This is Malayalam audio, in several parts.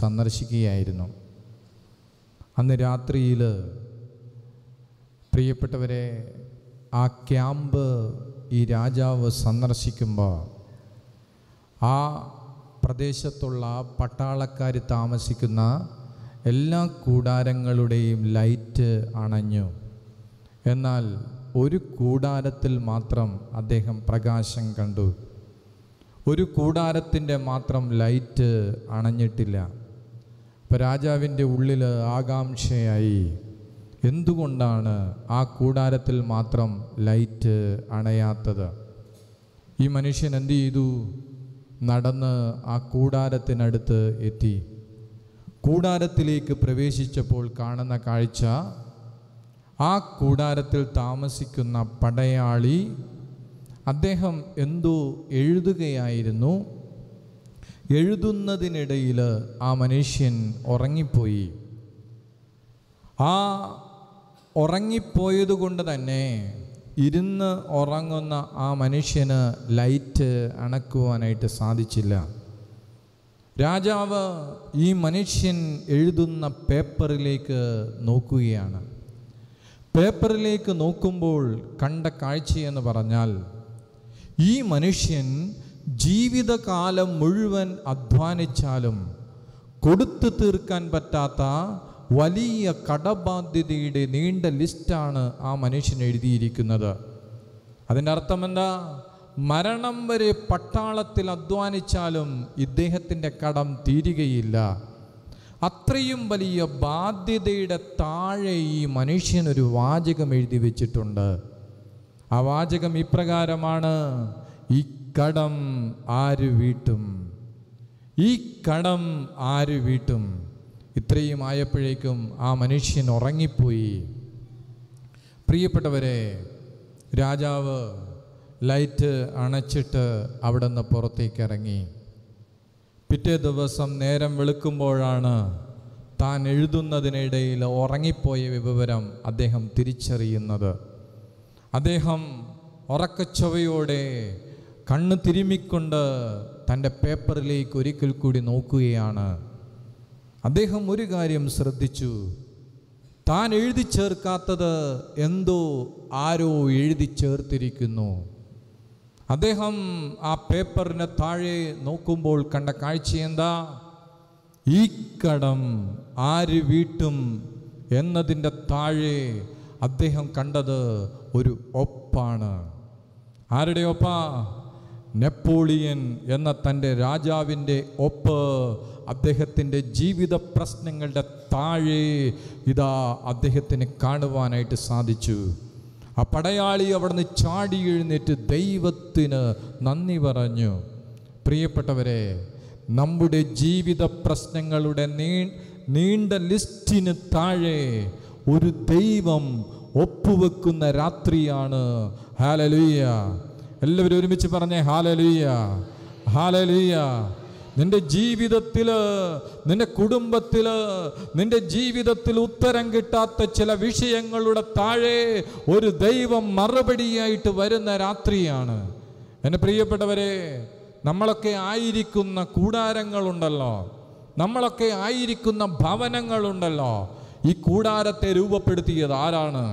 സന്ദർശിക്കുകയായിരുന്നു അന്ന് രാത്രിയിൽ പ്രിയപ്പെട്ടവരെ ആ ക്യാമ്പ് ഈ രാജാവ് സന്ദർശിക്കുമ്പോൾ ആ പ്രദേശത്തുള്ള പട്ടാളക്കാർ താമസിക്കുന്ന എല്ലാ കൂടാരങ്ങളുടെയും ലൈറ്റ് അണഞ്ഞു എന്നാൽ ഒരു കൂടാരത്തിൽ മാത്രം അദ്ദേഹം പ്രകാശം കണ്ടു ഒരു കൂടാരത്തിൻ്റെ മാത്രം ലൈറ്റ് അണഞ്ഞിട്ടില്ല ഇപ്പം രാജാവിൻ്റെ ഉള്ളിൽ ആകാംക്ഷയായി എന്തുകൊണ്ടാണ് ആ കൂടാരത്തിൽ മാത്രം ലൈറ്റ് അണയാത്തത് ഈ മനുഷ്യൻ എന്തു ചെയ്തു നടന്ന് ആ കൂടാരത്തിനടുത്ത് എത്തി കൂടാരത്തിലേക്ക് പ്രവേശിച്ചപ്പോൾ കാണുന്ന കാഴ്ച ആ കൂടാരത്തിൽ താമസിക്കുന്ന പടയാളി അദ്ദേഹം എന്തോ എഴുതുകയായിരുന്നു എഴുതുന്നതിനിടയിൽ ആ മനുഷ്യൻ ഉറങ്ങിപ്പോയി ആ ഉറങ്ങിപ്പോയതുകൊണ്ട് തന്നെ ഇരുന്ന് ഉറങ്ങുന്ന ആ മനുഷ്യന് ലൈറ്റ് അണക്കുവാനായിട്ട് സാധിച്ചില്ല രാജാവ് ഈ മനുഷ്യൻ എഴുതുന്ന പേപ്പറിലേക്ക് നോക്കുകയാണ് പേപ്പറിലേക്ക് നോക്കുമ്പോൾ കണ്ട കാഴ്ചയെന്ന് പറഞ്ഞാൽ ഈ മനുഷ്യൻ ജീവിതകാലം മുഴുവൻ അധ്വാനിച്ചാലും കൊടുത്തു തീർക്കാൻ പറ്റാത്ത വലിയ കടബാധ്യതയുടെ നീണ്ട ലിസ്റ്റാണ് ആ മനുഷ്യൻ എഴുതിയിരിക്കുന്നത് അതിൻ്റെ അർത്ഥം എന്താ മരണം വരെ പട്ടാളത്തിൽ അധ്വാനിച്ചാലും ഇദ്ദേഹത്തിൻ്റെ കടം തീരുകയില്ല അത്രയും വലിയ ബാധ്യതയുടെ താഴെ ഈ മനുഷ്യനൊരു വാചകം എഴുതി വെച്ചിട്ടുണ്ട് ആ വാചകം ഇപ്രകാരമാണ് കടം ആര് വീട്ടും ഈ കടം ആര് വീട്ടും ഇത്രയും ആയപ്പോഴേക്കും ആ മനുഷ്യൻ ഉറങ്ങിപ്പോയി പ്രിയപ്പെട്ടവരെ രാജാവ് ലൈറ്റ് അണച്ചിട്ട് അവിടെ നിന്ന് പുറത്തേക്ക് ഇറങ്ങി പിറ്റേ ദിവസം നേരം വെളുക്കുമ്പോഴാണ് താൻ എഴുതുന്നതിനിടയിൽ ഉറങ്ങിപ്പോയ വിവരം അദ്ദേഹം തിരിച്ചറിയുന്നത് അദ്ദേഹം ഉറക്കച്ചൊവയോടെ കണ്ണ് തിരുമ്മിക്കൊണ്ട് തൻ്റെ പേപ്പറിലേക്ക് ഒരിക്കൽ കൂടി നോക്കുകയാണ് അദ്ദേഹം ഒരു കാര്യം ശ്രദ്ധിച്ചു താൻ എഴുതി ചേർക്കാത്തത് എന്തോ ആരോ എഴുതി ചേർത്തിരിക്കുന്നു അദ്ദേഹം ആ പേപ്പറിന് താഴെ നോക്കുമ്പോൾ കണ്ട കാഴ്ച എന്താ ഈ കടം ആര് വീട്ടും എന്നതിൻ്റെ താഴെ അദ്ദേഹം കണ്ടത് ഒരു ഒപ്പാണ് ആരുടെ ഒപ്പാ നെപ്പോളിയൻ എന്ന തൻ്റെ രാജാവിൻ്റെ ഒപ്പ് അദ്ദേഹത്തിൻ്റെ ജീവിത പ്രശ്നങ്ങളുടെ താഴെ ഇതാ അദ്ദേഹത്തിന് കാണുവാനായിട്ട് സാധിച്ചു ആ പടയാളി അവിടുന്ന് ചാടി എഴുന്നേറ്റ് ദൈവത്തിന് നന്ദി പറഞ്ഞു പ്രിയപ്പെട്ടവരെ നമ്മുടെ ജീവിത പ്രശ്നങ്ങളുടെ നീ നീണ്ട ലിസ്റ്റിന് താഴെ ഒരു ദൈവം ഒപ്പുവെക്കുന്ന രാത്രിയാണ് ഹാലലുയ്യ എല്ലാവരും ഒരുമിച്ച് പറഞ്ഞേ ഹാലലീയ ഹാലലീയ നിന്റെ ജീവിതത്തിൽ നിന്റെ കുടുംബത്തിൽ നിന്റെ ജീവിതത്തിൽ ഉത്തരം കിട്ടാത്ത ചില വിഷയങ്ങളുടെ താഴെ ഒരു ദൈവം മറുപടിയായിട്ട് വരുന്ന രാത്രിയാണ് എൻ്റെ പ്രിയപ്പെട്ടവരെ നമ്മളൊക്കെ ആയിരിക്കുന്ന കൂടാരങ്ങളുണ്ടല്ലോ നമ്മളൊക്കെ ആയിരിക്കുന്ന ഭവനങ്ങളുണ്ടല്ലോ ഈ കൂടാരത്തെ രൂപപ്പെടുത്തിയത് ആരാണ്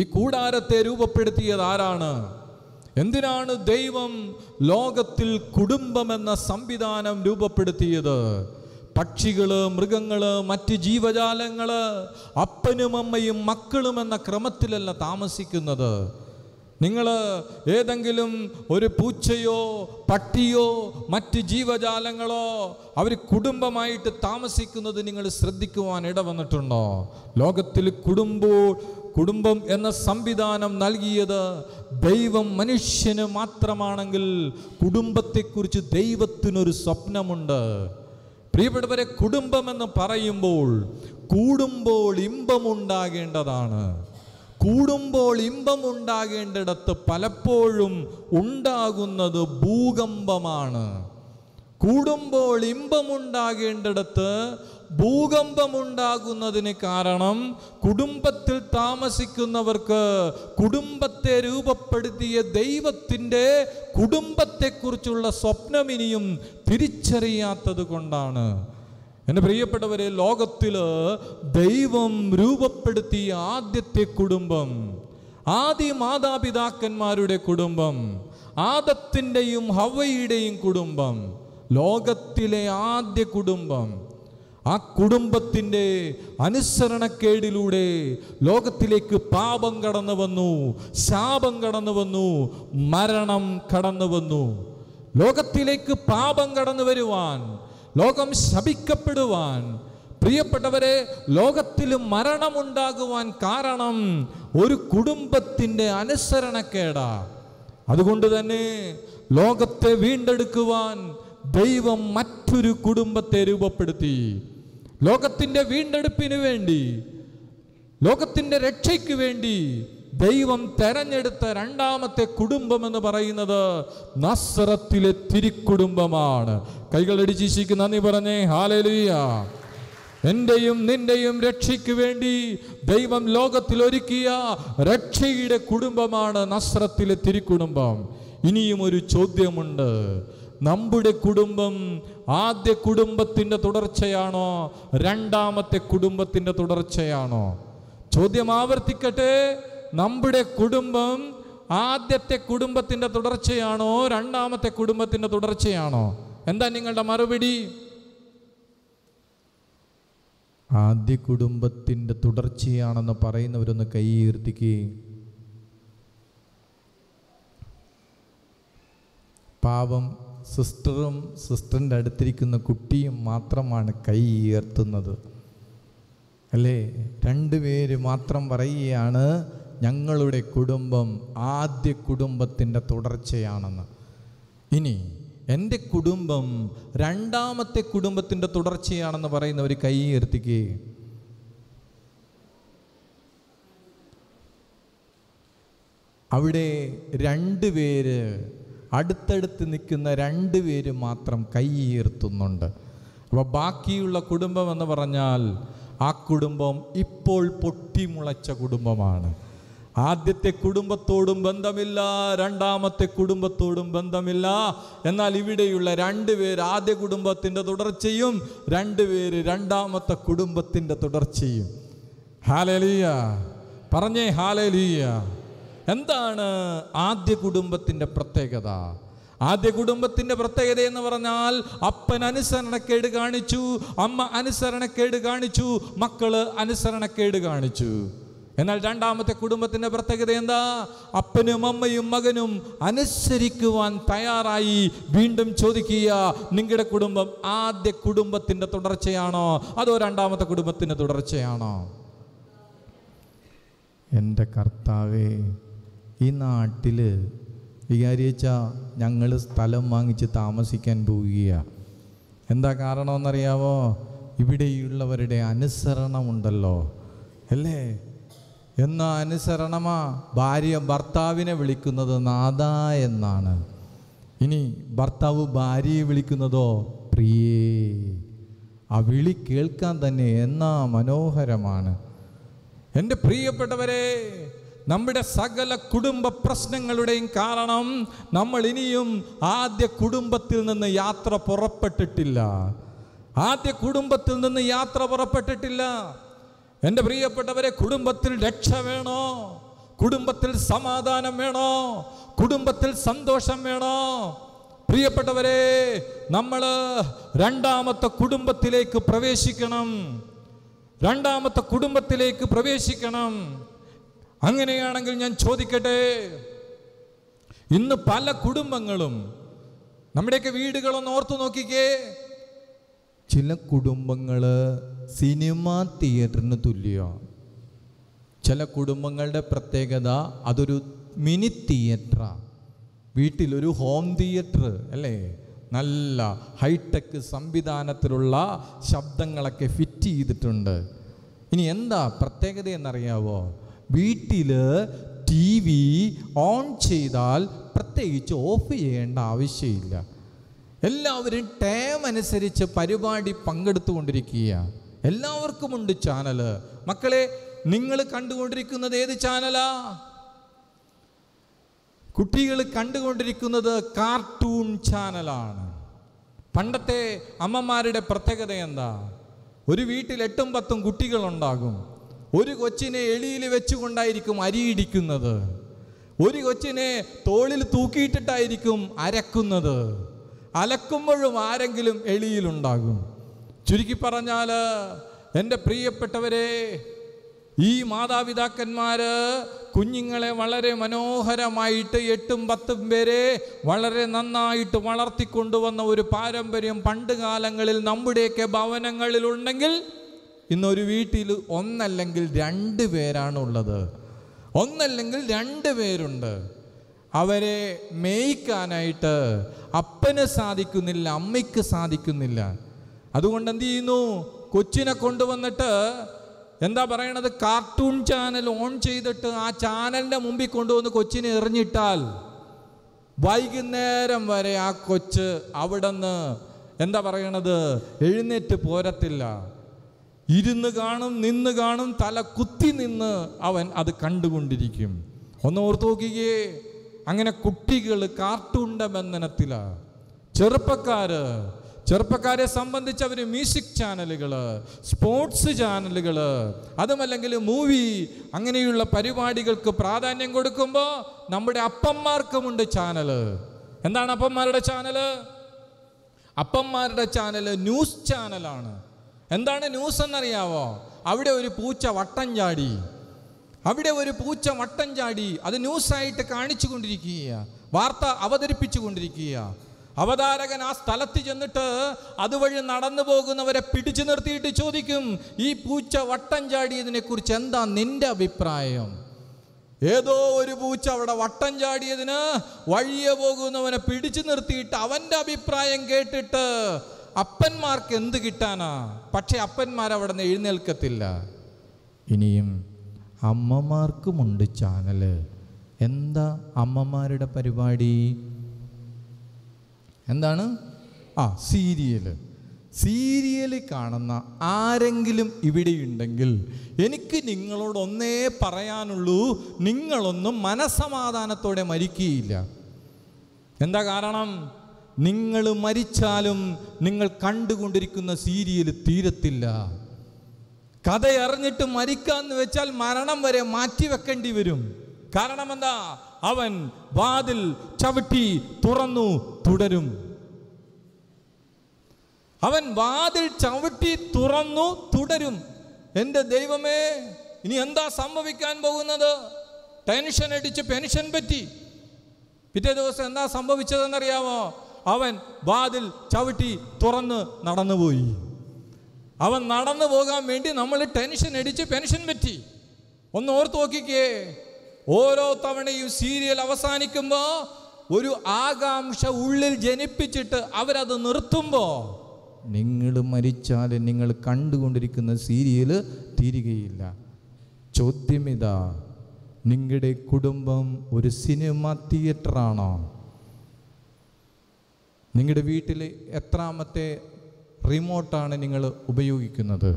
ഈ കൂടാരത്തെ രൂപപ്പെടുത്തിയത് ആരാണ് എന്തിനാണ് ദൈവം ലോകത്തിൽ കുടുംബമെന്ന സംവിധാനം രൂപപ്പെടുത്തിയത് പക്ഷികൾ മൃഗങ്ങൾ മറ്റ് ജീവജാലങ്ങൾ അപ്പനും അമ്മയും മക്കളും എന്ന ക്രമത്തിലല്ല താമസിക്കുന്നത് നിങ്ങൾ ഏതെങ്കിലും ഒരു പൂച്ചയോ പട്ടിയോ മറ്റ് ജീവജാലങ്ങളോ അവർ കുടുംബമായിട്ട് താമസിക്കുന്നത് നിങ്ങൾ ശ്രദ്ധിക്കുവാൻ ഇടവന്നിട്ടുണ്ടോ ലോകത്തിൽ കുടുംബോ കുടുംബം എന്ന സംവിധാനം നൽകിയത് ദൈവം മനുഷ്യന് മാത്രമാണെങ്കിൽ കുടുംബത്തെക്കുറിച്ച് ദൈവത്തിനൊരു സ്വപ്നമുണ്ട് പ്രിയപ്പെട്ടവരെ കുടുംബമെന്ന് പറയുമ്പോൾ കൂടുമ്പോൾ ഇമ്പമുണ്ടാകേണ്ടതാണ് കൂടുമ്പോൾ ഇമ്പമുണ്ടാകേണ്ടിടത്ത് പലപ്പോഴും ഉണ്ടാകുന്നത് ഭൂകമ്പമാണ് കൂടുമ്പോൾ ഇമ്പമുണ്ടാകേണ്ടിടത്ത് ഭൂകമ്പമുണ്ടാകുന്നതിന് കാരണം കുടുംബത്തിൽ താമസിക്കുന്നവർക്ക് കുടുംബത്തെ രൂപപ്പെടുത്തിയ ദൈവത്തിൻ്റെ കുടുംബത്തെക്കുറിച്ചുള്ള സ്വപ്നം ഇനിയും തിരിച്ചറിയാത്തത് കൊണ്ടാണ് എൻ്റെ പ്രിയപ്പെട്ടവരെ ലോകത്തിൽ ദൈവം രൂപപ്പെടുത്തിയ ആദ്യത്തെ കുടുംബം ആദ്യ മാതാപിതാക്കന്മാരുടെ കുടുംബം ആദത്തിൻ്റെയും ഹവയുടെയും കുടുംബം ലോകത്തിലെ ആദ്യ കുടുംബം ആ കുടുംബത്തിൻ്റെ അനുസരണക്കേടിലൂടെ ലോകത്തിലേക്ക് പാപം കടന്നു വന്നു ശാപം കടന്നു വന്നു മരണം കടന്നു വന്നു ലോകത്തിലേക്ക് പാപം കടന്നു വരുവാൻ ലോകം ശപിക്കപ്പെടുവാൻ പ്രിയപ്പെട്ടവരെ ലോകത്തിൽ മരണമുണ്ടാകുവാൻ കാരണം ഒരു കുടുംബത്തിൻ്റെ അനുസരണക്കേടാ അതുകൊണ്ട് തന്നെ ലോകത്തെ വീണ്ടെടുക്കുവാൻ ദൈവം മറ്റൊരു കുടുംബത്തെ രൂപപ്പെടുത്തി ലോകത്തിൻ്റെ വീണ്ടെടുപ്പിന് വേണ്ടി ലോകത്തിൻ്റെ രക്ഷയ്ക്ക് വേണ്ടി ദൈവം തെരഞ്ഞെടുത്ത രണ്ടാമത്തെ കുടുംബം എന്ന് പറയുന്നത് നസ്രത്തിലെ തിരിക്കുടുംബമാണ് കൈകളടിച്ച് ശിക്ക് നന്ദി പറഞ്ഞേ ഹാലലിയ എന്റെയും നിന്റെയും രക്ഷയ്ക്ക് വേണ്ടി ദൈവം ലോകത്തിൽ ഒരുക്കിയ രക്ഷയുടെ കുടുംബമാണ് നസ്രത്തിലെ തിരിക്കുടുംബം ഇനിയും ഒരു ചോദ്യമുണ്ട് നമ്മുടെ കുടുംബം ആദ്യ കുടുംബത്തിൻ്റെ തുടർച്ചയാണോ രണ്ടാമത്തെ കുടുംബത്തിൻ്റെ തുടർച്ചയാണോ ചോദ്യം ആവർത്തിക്കട്ടെ നമ്മുടെ കുടുംബം ആദ്യത്തെ കുടുംബത്തിൻ്റെ തുടർച്ചയാണോ രണ്ടാമത്തെ കുടുംബത്തിൻ്റെ തുടർച്ചയാണോ എന്താ നിങ്ങളുടെ മറുപടി ആദ്യ കുടുംബത്തിൻ്റെ തുടർച്ചയാണെന്ന് പറയുന്നവരൊന്ന് കൈ ഉയർത്തിക്കേ പാവം സിസ്റ്ററും സിസ്റ്ററിൻ്റെ അടുത്തിരിക്കുന്ന കുട്ടിയും മാത്രമാണ് കൈ ഉയർത്തുന്നത് അല്ലേ രണ്ടുപേര് മാത്രം പറയുകയാണ് ഞങ്ങളുടെ കുടുംബം ആദ്യ കുടുംബത്തിൻ്റെ തുടർച്ചയാണെന്ന് ഇനി എൻ്റെ കുടുംബം രണ്ടാമത്തെ കുടുംബത്തിൻ്റെ തുടർച്ചയാണെന്ന് പറയുന്നവർ കൈ ഉയർത്തിക്കേ അവിടെ രണ്ടുപേര് അടുത്തടുത്ത് നിൽക്കുന്ന രണ്ട് പേര് മാത്രം കൈയീർത്തുന്നുണ്ട് അപ്പോൾ ബാക്കിയുള്ള കുടുംബം എന്ന് പറഞ്ഞാൽ ആ കുടുംബം ഇപ്പോൾ പൊട്ടിമുളച്ച കുടുംബമാണ് ആദ്യത്തെ കുടുംബത്തോടും ബന്ധമില്ല രണ്ടാമത്തെ കുടുംബത്തോടും ബന്ധമില്ല എന്നാൽ ഇവിടെയുള്ള രണ്ട് പേര് ആദ്യ കുടുംബത്തിൻ്റെ തുടർച്ചയും രണ്ട് പേര് രണ്ടാമത്തെ കുടുംബത്തിൻ്റെ തുടർച്ചയും ഹാലലിയ പറഞ്ഞേ ഹാലലിയ എന്താണ് ആദ്യ കുടുംബത്തിൻ്റെ പ്രത്യേകത ആദ്യ കുടുംബത്തിൻ്റെ പ്രത്യേകത എന്ന് പറഞ്ഞാൽ അപ്പൻ അനുസരണക്കേട് കാണിച്ചു അമ്മ അനുസരണക്കേട് കാണിച്ചു മക്കള് അനുസരണക്കേട് കാണിച്ചു എന്നാൽ രണ്ടാമത്തെ കുടുംബത്തിൻ്റെ പ്രത്യേകത എന്താ അപ്പനും അമ്മയും മകനും അനുസരിക്കുവാൻ തയ്യാറായി വീണ്ടും ചോദിക്കുക നിങ്ങളുടെ കുടുംബം ആദ്യ കുടുംബത്തിൻ്റെ തുടർച്ചയാണോ അതോ രണ്ടാമത്തെ കുടുംബത്തിൻ്റെ തുടർച്ചയാണോ എൻ്റെ കർത്താവേ ഈ നാട്ടിൽ വികാരിച്ച ഞങ്ങൾ സ്ഥലം വാങ്ങിച്ച് താമസിക്കാൻ പോവുകയാണ് എന്താ കാരണമെന്നറിയാവോ ഇവിടെയുള്ളവരുടെ അനുസരണമുണ്ടല്ലോ അല്ലേ എന്ന അനുസരണമാ ഭാര്യ ഭർത്താവിനെ വിളിക്കുന്നത് നാഥ എന്നാണ് ഇനി ഭർത്താവ് ഭാര്യയെ വിളിക്കുന്നതോ പ്രിയേ ആ വിളി കേൾക്കാൻ തന്നെ എന്നാ മനോഹരമാണ് എൻ്റെ പ്രിയപ്പെട്ടവരെ നമ്മുടെ സകല കുടുംബ പ്രശ്നങ്ങളുടെയും കാരണം നമ്മൾ ഇനിയും ആദ്യ കുടുംബത്തിൽ നിന്ന് യാത്ര പുറപ്പെട്ടിട്ടില്ല ആദ്യ കുടുംബത്തിൽ നിന്ന് യാത്ര പുറപ്പെട്ടിട്ടില്ല എൻ്റെ പ്രിയപ്പെട്ടവരെ കുടുംബത്തിൽ രക്ഷ വേണോ കുടുംബത്തിൽ സമാധാനം വേണോ കുടുംബത്തിൽ സന്തോഷം വേണോ പ്രിയപ്പെട്ടവരെ നമ്മൾ രണ്ടാമത്തെ കുടുംബത്തിലേക്ക് പ്രവേശിക്കണം രണ്ടാമത്തെ കുടുംബത്തിലേക്ക് പ്രവേശിക്കണം അങ്ങനെയാണെങ്കിൽ ഞാൻ ചോദിക്കട്ടെ ഇന്ന് പല കുടുംബങ്ങളും നമ്മുടെയൊക്കെ വീടുകളൊന്ന് ഓർത്തു നോക്കിക്കേ ചില കുടുംബങ്ങൾ സിനിമാ തിയേറ്ററിന് തുല്യോ ചില കുടുംബങ്ങളുടെ പ്രത്യേകത അതൊരു മിനി തിയേറ്ററാണ് വീട്ടിലൊരു ഹോം തിയേറ്റർ അല്ലേ നല്ല ഹൈടെക് സംവിധാനത്തിലുള്ള ശബ്ദങ്ങളൊക്കെ ഫിറ്റ് ചെയ്തിട്ടുണ്ട് ഇനി എന്താ പ്രത്യേകത എന്നറിയാവോ വീട്ടിൽ ടി വി ഓൺ ചെയ്താൽ പ്രത്യേകിച്ച് ഓഫ് ചെയ്യേണ്ട ആവശ്യമില്ല എല്ലാവരും ടൈം അനുസരിച്ച് പരിപാടി പങ്കെടുത്തുകൊണ്ടിരിക്കുകയാണ് എല്ലാവർക്കുമുണ്ട് ചാനൽ മക്കളെ നിങ്ങൾ കണ്ടുകൊണ്ടിരിക്കുന്നത് ഏത് ചാനലാ കുട്ടികൾ കണ്ടുകൊണ്ടിരിക്കുന്നത് കാർട്ടൂൺ ചാനലാണ് പണ്ടത്തെ അമ്മമാരുടെ പ്രത്യേകത എന്താ ഒരു വീട്ടിൽ എട്ടും പത്തും കുട്ടികളുണ്ടാകും ഒരു കൊച്ചിനെ എളിയിൽ വെച്ചുകൊണ്ടായിരിക്കും അരിയിടിക്കുന്നത് ഒരു കൊച്ചിനെ തോളിൽ തൂക്കിയിട്ടിട്ടായിരിക്കും അരക്കുന്നത് അലക്കുമ്പോഴും ആരെങ്കിലും എളിയിലുണ്ടാകും ചുരുക്കി പറഞ്ഞാൽ എൻ്റെ പ്രിയപ്പെട്ടവരെ ഈ മാതാപിതാക്കന്മാർ കുഞ്ഞുങ്ങളെ വളരെ മനോഹരമായിട്ട് എട്ടും പത്തും പേരെ വളരെ നന്നായിട്ട് വളർത്തിക്കൊണ്ടുവന്ന ഒരു പാരമ്പര്യം പണ്ട് കാലങ്ങളിൽ നമ്മുടെയൊക്കെ ഭവനങ്ങളിലുണ്ടെങ്കിൽ ഇന്നൊരു വീട്ടിൽ ഒന്നല്ലെങ്കിൽ രണ്ട് പേരാണുള്ളത് ഒന്നല്ലെങ്കിൽ രണ്ട് പേരുണ്ട് അവരെ മേയിക്കാനായിട്ട് അപ്പന് സാധിക്കുന്നില്ല അമ്മയ്ക്ക് സാധിക്കുന്നില്ല അതുകൊണ്ട് എന്ത് ചെയ്യുന്നു കൊച്ചിനെ കൊണ്ടുവന്നിട്ട് എന്താ പറയണത് കാർട്ടൂൺ ചാനൽ ഓൺ ചെയ്തിട്ട് ആ ചാനലിൻ്റെ മുമ്പിൽ കൊണ്ടുവന്ന് കൊച്ചിനെ എറിഞ്ഞിട്ടാൽ വൈകുന്നേരം വരെ ആ കൊച്ച് അവിടെ നിന്ന് എന്താ പറയണത് എഴുന്നേറ്റ് പോരത്തില്ല ഇരുന്ന് കാണും നിന്ന് കാണും തല കുത്തി നിന്ന് അവൻ അത് കണ്ടുകൊണ്ടിരിക്കും ഒന്ന് ഓർത്ത് നോക്കിയേ അങ്ങനെ കുട്ടികൾ കാർട്ടൂണിൻ്റെ ബന്ധനത്തിലാണ് ചെറുപ്പക്കാര് ചെറുപ്പക്കാരെ സംബന്ധിച്ച് അവർ മ്യൂസിക് ചാനലുകൾ സ്പോർട്സ് ചാനലുകൾ അതുമല്ലെങ്കിൽ മൂവി അങ്ങനെയുള്ള പരിപാടികൾക്ക് പ്രാധാന്യം കൊടുക്കുമ്പോൾ നമ്മുടെ അപ്പന്മാർക്കുമുണ്ട് ചാനൽ എന്താണ് അപ്പന്മാരുടെ ചാനൽ അപ്പന്മാരുടെ ചാനൽ ന്യൂസ് ചാനലാണ് എന്താണ് ന്യൂസ് എന്നറിയാവോ അവിടെ ഒരു പൂച്ച വട്ടം ചാടി അവിടെ ഒരു പൂച്ച വട്ടം ചാടി അത് ന്യൂസായിട്ട് കാണിച്ചു കൊണ്ടിരിക്കുക വാർത്ത അവതരിപ്പിച്ചു കൊണ്ടിരിക്കുക അവതാരകൻ ആ സ്ഥലത്ത് ചെന്നിട്ട് അതുവഴി നടന്നു പോകുന്നവരെ പിടിച്ചു നിർത്തിയിട്ട് ചോദിക്കും ഈ പൂച്ച വട്ടം ചാടിയതിനെക്കുറിച്ച് എന്താ നിന്റെ അഭിപ്രായം ഏതോ ഒരു പൂച്ച അവിടെ വട്ടം ചാടിയതിന് വഴിയെ പോകുന്നവനെ പിടിച്ചു നിർത്തിയിട്ട് അവൻ്റെ അഭിപ്രായം കേട്ടിട്ട് അപ്പന്മാർക്ക് എന്ത് കിട്ടാനാ പക്ഷേ അപ്പന്മാരവിടെ നിന്ന് എഴുന്നേൽക്കത്തില്ല ഇനിയും അമ്മമാർക്കുമുണ്ട് ചാനൽ എന്താ അമ്മമാരുടെ പരിപാടി എന്താണ് ആ സീരിയൽ സീരിയൽ കാണുന്ന ആരെങ്കിലും ഇവിടെയുണ്ടെങ്കിൽ എനിക്ക് നിങ്ങളോട് പറയാനുള്ളൂ നിങ്ങളൊന്നും മനസമാധാനത്തോടെ മരിക്കുകയില്ല എന്താ കാരണം നിങ്ങൾ മരിച്ചാലും നിങ്ങൾ കണ്ടുകൊണ്ടിരിക്കുന്ന സീരിയൽ തീരത്തില്ല കഥ അറിഞ്ഞിട്ട് മരിക്കാന്ന് വെച്ചാൽ മരണം വരെ മാറ്റിവെക്കേണ്ടി വരും കാരണം എന്താ അവൻ വാതിൽ ചവിട്ടി തുറന്നു തുടരും അവൻ വാതിൽ ചവിട്ടി തുറന്നു തുടരും എൻ്റെ ദൈവമേ ഇനി എന്താ സംഭവിക്കാൻ പോകുന്നത് ടെൻഷൻ അടിച്ച് പെൻഷൻ പറ്റി പിറ്റേ ദിവസം എന്താ സംഭവിച്ചതെന്നറിയാമോ അവൻ വാതിൽ ചവിട്ടി തുറന്ന് നടന്നുപോയി അവൻ നടന്നു പോകാൻ വേണ്ടി നമ്മൾ ടെൻഷൻ അടിച്ച് പെൻഷൻ പറ്റി ഒന്ന് ഓർത്ത് നോക്കിക്കേ ഓരോ തവണയും സീരിയൽ അവസാനിക്കുമ്പോൾ ഒരു ആകാംക്ഷ ഉള്ളിൽ ജനിപ്പിച്ചിട്ട് അവരത് നിർത്തുമ്പോൾ നിങ്ങൾ മരിച്ചാൽ നിങ്ങൾ കണ്ടുകൊണ്ടിരിക്കുന്ന സീരിയൽ തീരുകയില്ല ചോദ്യമിതാ നിങ്ങളുടെ കുടുംബം ഒരു സിനിമ തിയേറ്ററാണോ നിങ്ങളുടെ വീട്ടിൽ എത്രാമത്തെ റിമോട്ടാണ് നിങ്ങൾ ഉപയോഗിക്കുന്നത്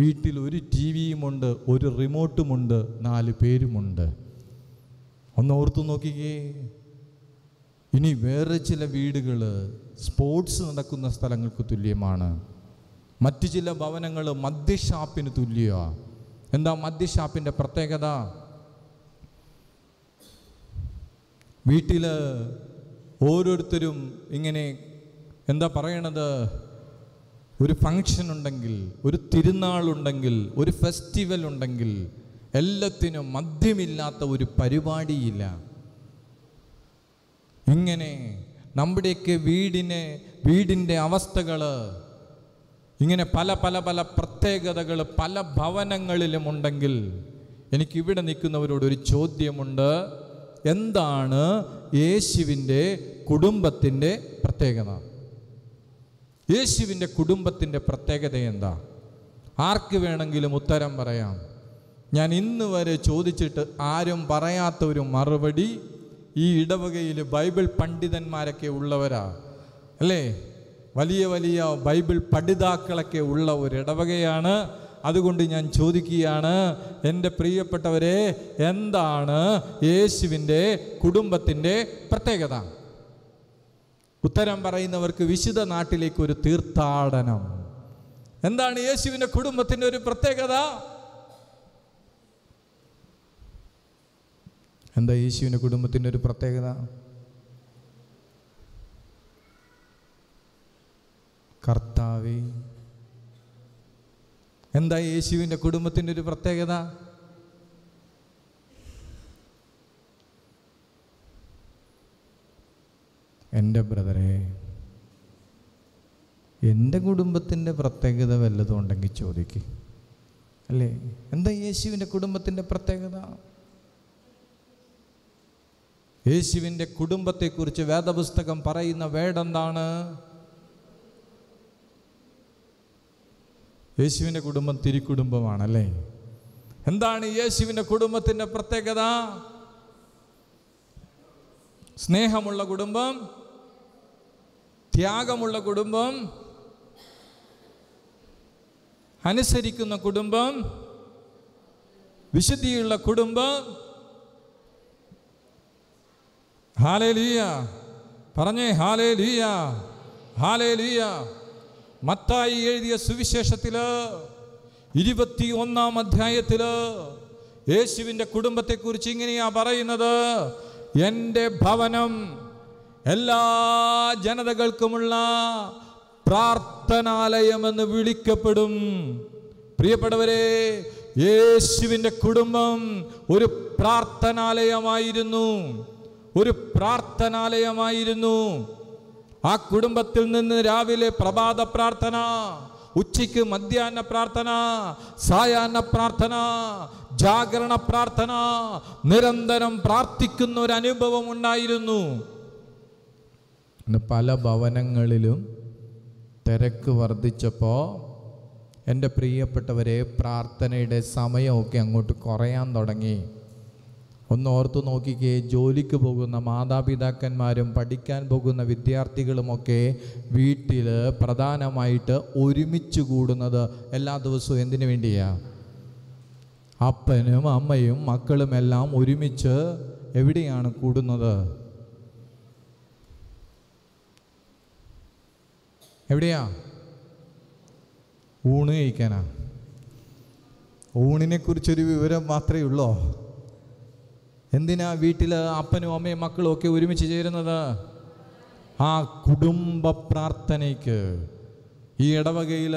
വീട്ടിൽ ഒരു ടി വിയുമുണ്ട് ഒരു റിമോട്ടുമുണ്ട് നാല് പേരുമുണ്ട് ഒന്ന് ഓർത്തു നോക്കിക്കേ ഇനി വേറെ ചില വീടുകൾ സ്പോർട്സ് നടക്കുന്ന സ്ഥലങ്ങൾക്ക് തുല്യമാണ് മറ്റു ചില ഭവനങ്ങൾ മദ്യഷാപ്പിന് തുല്യമാണ് എന്താ മദ്യഷാപ്പിൻ്റെ പ്രത്യേകത വീട്ടിൽ ഓരോരുത്തരും ഇങ്ങനെ എന്താ പറയണത് ഒരു ഫങ്ഷൻ ഉണ്ടെങ്കിൽ ഒരു ഉണ്ടെങ്കിൽ ഒരു ഫെസ്റ്റിവൽ ഉണ്ടെങ്കിൽ എല്ലാത്തിനും മദ്യമില്ലാത്ത ഒരു പരിപാടിയില്ല ഇങ്ങനെ നമ്മുടെയൊക്കെ വീടിനെ വീടിൻ്റെ അവസ്ഥകൾ ഇങ്ങനെ പല പല പല പ്രത്യേകതകൾ പല ഭവനങ്ങളിലും ഉണ്ടെങ്കിൽ എനിക്കിവിടെ നിൽക്കുന്നവരോട് ഒരു ചോദ്യമുണ്ട് എന്താണ് യേശുവിൻ്റെ കുടുംബത്തിൻ്റെ പ്രത്യേകത യേശുവിൻ്റെ കുടുംബത്തിൻ്റെ പ്രത്യേകത എന്താ ആർക്ക് വേണമെങ്കിലും ഉത്തരം പറയാം ഞാൻ ഇന്ന് വരെ ചോദിച്ചിട്ട് ആരും പറയാത്ത ഒരു മറുപടി ഈ ഇടവകയിൽ ബൈബിൾ പണ്ഡിതന്മാരൊക്കെ ഉള്ളവരാ അല്ലേ വലിയ വലിയ ബൈബിൾ പഠിതാക്കളൊക്കെ ഉള്ള ഒരു ഇടവകയാണ് അതുകൊണ്ട് ഞാൻ ചോദിക്കുകയാണ് എൻ്റെ പ്രിയപ്പെട്ടവരെ എന്താണ് യേശുവിൻ്റെ കുടുംബത്തിൻ്റെ പ്രത്യേകത ഉത്തരം പറയുന്നവർക്ക് വിശുദ്ധ നാട്ടിലേക്ക് ഒരു തീർത്ഥാടനം എന്താണ് യേശുവിൻ്റെ കുടുംബത്തിൻ്റെ ഒരു പ്രത്യേകത എന്താ യേശുവിൻ്റെ കുടുംബത്തിൻ്റെ ഒരു പ്രത്യേകത കർത്താവേ എന്താ യേശുവിൻ്റെ കുടുംബത്തിൻ്റെ ഒരു പ്രത്യേകത എൻ്റെ ബ്രദറെ എൻ്റെ കുടുംബത്തിൻ്റെ പ്രത്യേകത വല്ലതും ഉണ്ടെങ്കിൽ ചോദിക്ക് അല്ലേ എന്താ യേശുവിൻ്റെ കുടുംബത്തിൻ്റെ പ്രത്യേകത യേശുവിൻ്റെ കുടുംബത്തെക്കുറിച്ച് വേദപുസ്തകം പറയുന്ന വേടെന്താണ് യേശുവിൻ്റെ കുടുംബം തിരുക്കുടുംബമാണല്ലേ എന്താണ് യേശുവിൻ്റെ കുടുംബത്തിൻ്റെ പ്രത്യേകത സ്നേഹമുള്ള കുടുംബം ത്യാഗമുള്ള കുടുംബം അനുസരിക്കുന്ന കുടുംബം വിശുദ്ധിയുള്ള കുടുംബം ഹാലേ ലീയ പറഞ്ഞേ ഹാലേ ലീയ ഹാലേ ലീയ മത്തായി എഴുതിയ സുവിശേഷത്തിൽ ഇരുപത്തി ഒന്നാം അധ്യായത്തിൽ യേശുവിൻ്റെ കുടുംബത്തെക്കുറിച്ച് ഇങ്ങനെയാ പറയുന്നത് എൻ്റെ ഭവനം എല്ലാ ജനതകൾക്കുമുള്ള പ്രാർത്ഥനാലയമെന്ന് വിളിക്കപ്പെടും പ്രിയപ്പെട്ടവരെ യേശുവിൻ്റെ കുടുംബം ഒരു പ്രാർത്ഥനാലയമായിരുന്നു ഒരു പ്രാർത്ഥനാലയമായിരുന്നു ആ കുടുംബത്തിൽ നിന്ന് രാവിലെ പ്രഭാത പ്രാർത്ഥന ഉച്ചയ്ക്ക് മധ്യാഹ്ന പ്രാർത്ഥന സായാഹ്ന പ്രാർത്ഥന ജാഗരണ പ്രാർത്ഥന നിരന്തരം പ്രാർത്ഥിക്കുന്ന ഒരു അനുഭവം ഉണ്ടായിരുന്നു പല ഭവനങ്ങളിലും തിരക്ക് വർദ്ധിച്ചപ്പോൾ എൻ്റെ പ്രിയപ്പെട്ടവരെ പ്രാർത്ഥനയുടെ സമയമൊക്കെ അങ്ങോട്ട് കുറയാൻ തുടങ്ങി ഒന്ന് ഓർത്തു നോക്കിക്കേ ജോലിക്ക് പോകുന്ന മാതാപിതാക്കന്മാരും പഠിക്കാൻ പോകുന്ന വിദ്യാർത്ഥികളുമൊക്കെ വീട്ടിൽ പ്രധാനമായിട്ട് ഒരുമിച്ച് കൂടുന്നത് എല്ലാ ദിവസവും എന്തിനു വേണ്ടിയാണ് അപ്പനും അമ്മയും മക്കളും എല്ലാം ഒരുമിച്ച് എവിടെയാണ് കൂടുന്നത് എവിടെയാ ഊണ് കഴിക്കാനാ കുറിച്ചൊരു വിവരം മാത്രമേ ഉള്ളോ എന്തിനാ വീട്ടിൽ അപ്പനും അമ്മയും മക്കളും ഒക്കെ ഒരുമിച്ച് ചേരുന്നത് ആ കുടുംബ പ്രാർത്ഥനയ്ക്ക് ഈ ഇടവകയിൽ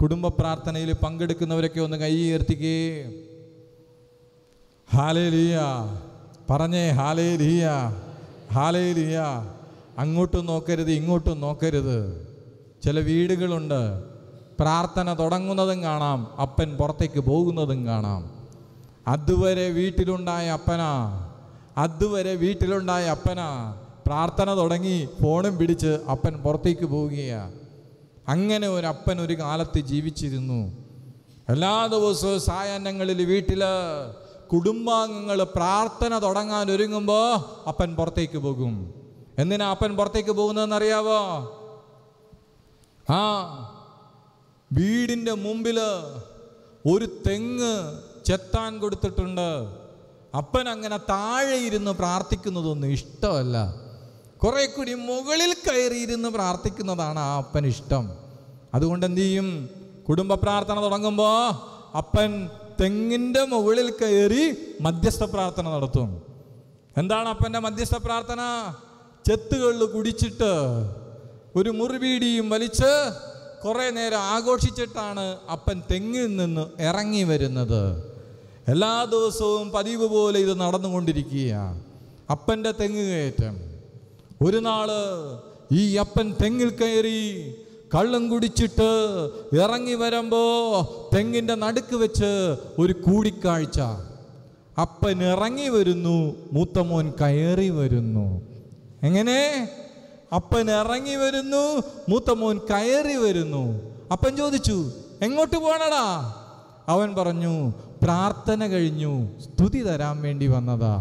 കുടുംബ പ്രാർത്ഥനയിൽ പങ്കെടുക്കുന്നവരൊക്കെ ഒന്ന് കൈ ഉയർത്തിക്കേ ഹാലേലിയ പറഞ്ഞേ ഹാലേലിയ ഹാലേലിയ അങ്ങോട്ടും നോക്കരുത് ഇങ്ങോട്ടും നോക്കരുത് ചില വീടുകളുണ്ട് പ്രാർത്ഥന തുടങ്ങുന്നതും കാണാം അപ്പൻ പുറത്തേക്ക് പോകുന്നതും കാണാം അതുവരെ വീട്ടിലുണ്ടായ അപ്പനാ അതുവരെ വീട്ടിലുണ്ടായ അപ്പനാ പ്രാർത്ഥന തുടങ്ങി ഫോണും പിടിച്ച് അപ്പൻ പുറത്തേക്ക് പോവുകയാ അങ്ങനെ ഒരു അപ്പൻ ഒരു കാലത്ത് ജീവിച്ചിരുന്നു എല്ലാ ദിവസവും സായാഹ്നങ്ങളിൽ വീട്ടിൽ കുടുംബാംഗങ്ങൾ പ്രാർത്ഥന തുടങ്ങാൻ ഒരുങ്ങുമ്പോൾ അപ്പൻ പുറത്തേക്ക് പോകും എന്തിനാ അപ്പൻ പുറത്തേക്ക് പോകുന്നതെന്ന് അറിയാവോ ആ വീടിൻ്റെ മുമ്പിൽ ഒരു തെങ്ങ് ചെത്താൻ കൊടുത്തിട്ടുണ്ട് അപ്പൻ അങ്ങനെ താഴെ ഇരുന്ന് പ്രാർത്ഥിക്കുന്നതൊന്നും ഇഷ്ടമല്ല കുറെ കൂടി മുകളിൽ കയറിയിരുന്ന് പ്രാർത്ഥിക്കുന്നതാണ് ആ അപ്പൻ ഇഷ്ടം അതുകൊണ്ട് എന്തു ചെയ്യും കുടുംബ പ്രാർത്ഥന തുടങ്ങുമ്പോൾ അപ്പൻ തെങ്ങിൻ്റെ മുകളിൽ കയറി മധ്യസ്ഥ പ്രാർത്ഥന നടത്തും എന്താണ് അപ്പൻ്റെ മധ്യസ്ഥ പ്രാർത്ഥന ചെത്തുകളിൽ കുടിച്ചിട്ട് ഒരു മുറിവീടിയും വലിച്ച് കുറേ നേരം ആഘോഷിച്ചിട്ടാണ് അപ്പൻ തെങ്ങിൽ നിന്ന് ഇറങ്ങി വരുന്നത് എല്ലാ ദിവസവും പതിവ് പോലെ ഇത് നടന്നുകൊണ്ടിരിക്കുകയാണ് അപ്പൻ്റെ തെങ്ങ് കയറ്റം ഒരു നാള് ഈ അപ്പൻ തെങ്ങിൽ കയറി കള്ളം കുടിച്ചിട്ട് ഇറങ്ങി വരുമ്പോൾ തെങ്ങിൻ്റെ നടുക്ക് വെച്ച് ഒരു കൂടിക്കാഴ്ച അപ്പൻ ഇറങ്ങി വരുന്നു മൂത്തമോൻ കയറി വരുന്നു എങ്ങനെ അപ്പൻ ഇറങ്ങി വരുന്നു മൂത്തമോൻ കയറി വരുന്നു അപ്പൻ ചോദിച്ചു എങ്ങോട്ട് പോകണടാ അവൻ പറഞ്ഞു പ്രാർത്ഥന കഴിഞ്ഞു സ്തുതി തരാൻ വേണ്ടി വന്നതാ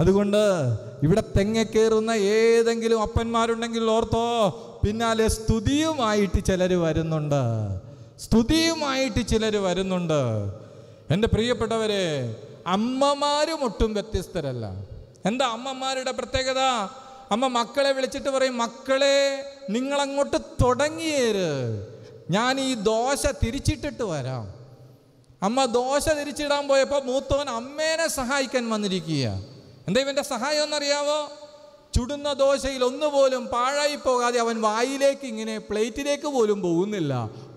അതുകൊണ്ട് ഇവിടെ തെങ്ങക്കേറുന്ന ഏതെങ്കിലും അപ്പന്മാരുണ്ടെങ്കിൽ ഓർത്തോ പിന്നാലെ സ്തുതിയുമായിട്ട് ചിലർ വരുന്നുണ്ട് സ്തുതിയുമായിട്ട് ചിലർ വരുന്നുണ്ട് എൻ്റെ പ്രിയപ്പെട്ടവരെ അമ്മമാരും ഒട്ടും വ്യത്യസ്തരല്ല എന്താ അമ്മമാരുടെ പ്രത്യേകത അമ്മ മക്കളെ വിളിച്ചിട്ട് പറയും മക്കളെ നിങ്ങളങ്ങോട്ട് തുടങ്ങിയേര് ഞാൻ ഈ ദോശ തിരിച്ചിട്ടിട്ട് വരാം അമ്മ ദോശ തിരിച്ചിടാൻ പോയപ്പോൾ മൂത്തവൻ അമ്മേനെ സഹായിക്കാൻ വന്നിരിക്കുകയാണ് എന്താ ഇവൻ്റെ സഹായം എന്നറിയാവോ ചുടുന്ന ദോശയിൽ ഒന്നുപോലും പാഴായി പോകാതെ അവൻ വായിലേക്ക് ഇങ്ങനെ പ്ലേറ്റിലേക്ക് പോലും പോകുന്നില്ല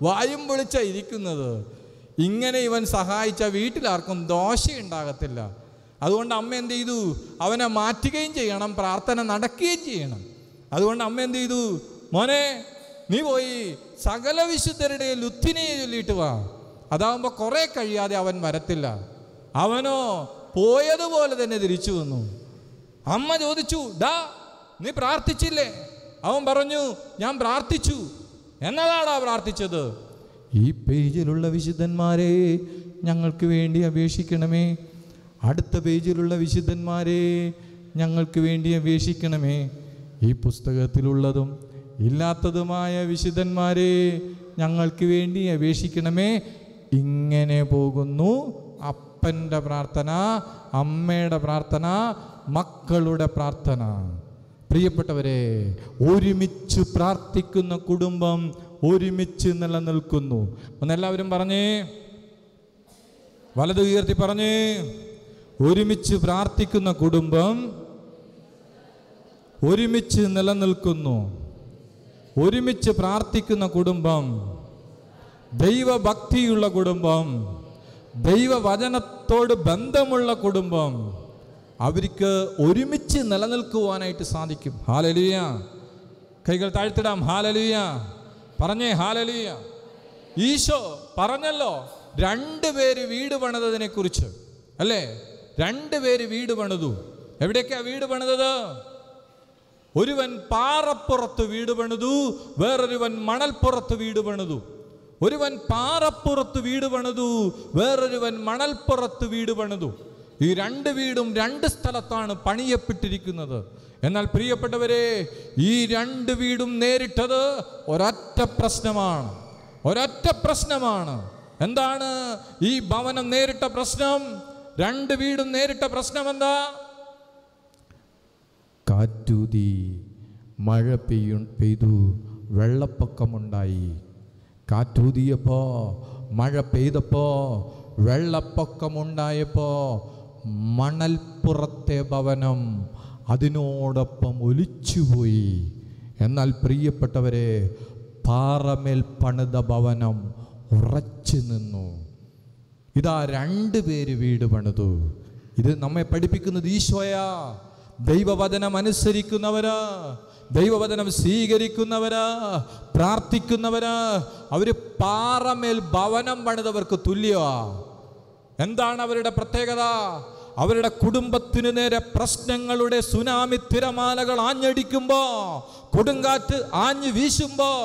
വായും വിളിച്ച ഇരിക്കുന്നത് ഇങ്ങനെ ഇവൻ സഹായിച്ച വീട്ടിലാർക്കും ദോശ ഉണ്ടാകത്തില്ല അതുകൊണ്ട് അമ്മ എന്ത് ചെയ്തു അവനെ മാറ്റുകയും ചെയ്യണം പ്രാർത്ഥന നടക്കുകയും ചെയ്യണം അതുകൊണ്ട് അമ്മ എന്ത് ചെയ്തു മോനെ നീ പോയി സകല വിശുദ്ധരുടെ ലുത്തിനെ ചൊല്ലിയിട്ട് വാ അതാവുമ്പോൾ കുറേ കഴിയാതെ അവൻ വരത്തില്ല അവനോ പോയതുപോലെ തന്നെ തിരിച്ചു വന്നു അമ്മ ചോദിച്ചു ദാ നീ പ്രാർത്ഥിച്ചില്ലേ അവൻ പറഞ്ഞു ഞാൻ പ്രാർത്ഥിച്ചു എന്നതാടാ പ്രാർത്ഥിച്ചത് ഈ പേജിലുള്ള വിശുദ്ധന്മാരെ ഞങ്ങൾക്ക് വേണ്ടി അപേക്ഷിക്കണമേ അടുത്ത പേജിലുള്ള വിശുദ്ധന്മാരെ ഞങ്ങൾക്ക് വേണ്ടി അപേക്ഷിക്കണമേ ഈ പുസ്തകത്തിലുള്ളതും ഇല്ലാത്തതുമായ വിശുദ്ധന്മാരെ ഞങ്ങൾക്ക് വേണ്ടി അപേക്ഷിക്കണമേ ഇങ്ങനെ പോകുന്നു അപ്പൻ്റെ പ്രാർത്ഥന അമ്മയുടെ പ്രാർത്ഥന മക്കളുടെ പ്രാർത്ഥന പ്രിയപ്പെട്ടവരെ ഒരുമിച്ച് പ്രാർത്ഥിക്കുന്ന കുടുംബം ഒരുമിച്ച് നിലനിൽക്കുന്നു ഒന്നെല്ലാവരും പറഞ്ഞേ വലത് ഉയർത്തി പറഞ്ഞേ ഒരുമിച്ച് പ്രാർത്ഥിക്കുന്ന കുടുംബം ഒരുമിച്ച് നിലനിൽക്കുന്നു ഒരുമിച്ച് പ്രാർത്ഥിക്കുന്ന കുടുംബം ദൈവഭക്തിയുള്ള കുടുംബം ദൈവവചനത്തോട് ബന്ധമുള്ള കുടുംബം അവർക്ക് ഒരുമിച്ച് നിലനിൽക്കുവാനായിട്ട് സാധിക്കും ഹാലലിയ കൈകൾ താഴ്ത്തിടാം ഹാലലിയ പറഞ്ഞേ ഹാലലിയ ഈശോ പറഞ്ഞല്ലോ രണ്ട് പേര് വീട് പണിതതിനെ കുറിച്ച് അല്ലേ രണ്ട് പേര് വീട് പണിതു എവിടേക്കാ വീട് പണിതത് ഒരുവൻ പാറപ്പുറത്ത് വീട് പണിതു വേറൊരുവൻ മണൽപ്പുറത്ത് വീട് പണിതു ഒരുവൻ പാറപ്പുറത്ത് വീട് പണിതു വേറൊരുവൻ മണൽപ്പുറത്ത് വീട് പണിതു ഈ രണ്ട് വീടും രണ്ട് സ്ഥലത്താണ് പണിയപ്പെട്ടിരിക്കുന്നത് എന്നാൽ പ്രിയപ്പെട്ടവരെ ഈ രണ്ട് വീടും നേരിട്ടത് ഒരൊറ്റ പ്രശ്നമാണ് ഒരൊറ്റ പ്രശ്നമാണ് എന്താണ് ഈ ഭവനം നേരിട്ട പ്രശ്നം രണ്ട് വീടും നേരിട്ട പ്രശ്നം എന്താ കാറ്റൂതി മഴ പെയ്യും പെയ്തു വെള്ളപ്പൊക്കമുണ്ടായി കാറ്റൂതിയപ്പോ മഴ പെയ്തപ്പോ വെള്ളപ്പൊക്കമുണ്ടായപ്പോ മണൽപ്പുറത്തെ ഭവനം അതിനോടൊപ്പം ഒലിച്ചുപോയി എന്നാൽ പ്രിയപ്പെട്ടവരെ പാറമേൽ പണിത ഭവനം ഉറച്ചു നിന്നു ഇതാ രണ്ട് പേര് വീട് പണിതു ഇത് നമ്മെ പഠിപ്പിക്കുന്നത് ഈശോയാ ദൈവവചനം അനുസരിക്കുന്നവരാ ദൈവവചനം സ്വീകരിക്കുന്നവരാ പ്രാർത്ഥിക്കുന്നവരാ അവർ പാറമേൽ ഭവനം പണിതവർക്ക് തുല്യമാണ് എന്താണ് അവരുടെ പ്രത്യേകത അവരുടെ കുടുംബത്തിനു നേരെ പ്രശ്നങ്ങളുടെ സുനാമി തിരമാലകൾ ആഞ്ഞടിക്കുമ്പോൾ കൊടുങ്കാറ്റ് ആഞ്ഞു വീശുമ്പോൾ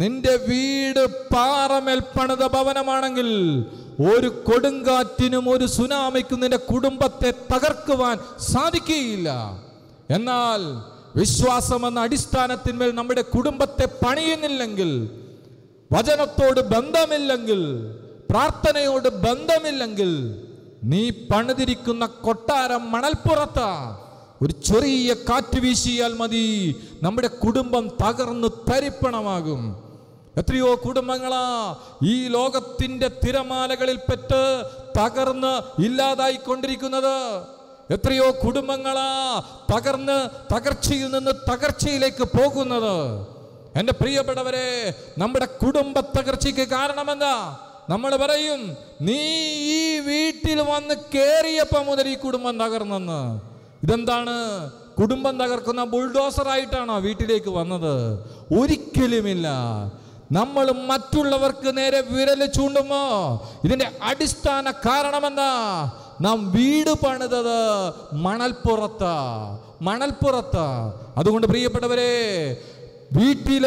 നിന്റെ വീട് പാറമേൽ പണിത ഭവനമാണെങ്കിൽ ഒരു കൊടുങ്കാറ്റിനും ഒരു സുനാമിക്കും നിന്റെ കുടുംബത്തെ തകർക്കുവാൻ സാധിക്കുകയില്ല എന്നാൽ വിശ്വാസം എന്ന അടിസ്ഥാനത്തിന്മേൽ നമ്മുടെ കുടുംബത്തെ പണിയുന്നില്ലെങ്കിൽ വചനത്തോട് ബന്ധമില്ലെങ്കിൽ പ്രാർത്ഥനയോട് ബന്ധമില്ലെങ്കിൽ നീ പണിതിരിക്കുന്ന കൊട്ടാരം മണൽപ്പുറത്ത ഒരു ചെറിയ കാറ്റ് വീശിയാൽ മതി നമ്മുടെ കുടുംബം തകർന്ന് തരിപ്പണമാകും എത്രയോ കുടുംബങ്ങളാ ഈ ലോകത്തിന്റെ തിരമാലകളിൽ പെട്ട് തകർന്ന് ഇല്ലാതായിക്കൊണ്ടിരിക്കുന്നത് എത്രയോ കുടുംബങ്ങളാ തകർന്ന് തകർച്ചയിൽ നിന്ന് തകർച്ചയിലേക്ക് പോകുന്നത് എൻ്റെ പ്രിയപ്പെട്ടവരെ നമ്മുടെ കുടുംബ തകർച്ചയ്ക്ക് കാരണമെന്താ നമ്മൾ പറയും നീ ഈ വീട്ടിൽ വന്ന് കയറിയപ്പോൾ മുതൽ ഈ കുടുംബം തകർന്നെന്ന് ഇതെന്താണ് കുടുംബം തകർക്കുന്ന ബുൾഡോസറായിട്ടാണോ വീട്ടിലേക്ക് വന്നത് ഒരിക്കലുമില്ല നമ്മൾ മറ്റുള്ളവർക്ക് നേരെ വിരൽ ചൂണ്ടുമോ ഇതിൻ്റെ അടിസ്ഥാന കാരണമെന്താ നാം വീട് പണിതത് മണൽപ്പുറത്ത് മണൽപ്പുറത്ത് അതുകൊണ്ട് പ്രിയപ്പെട്ടവരെ വീട്ടിൽ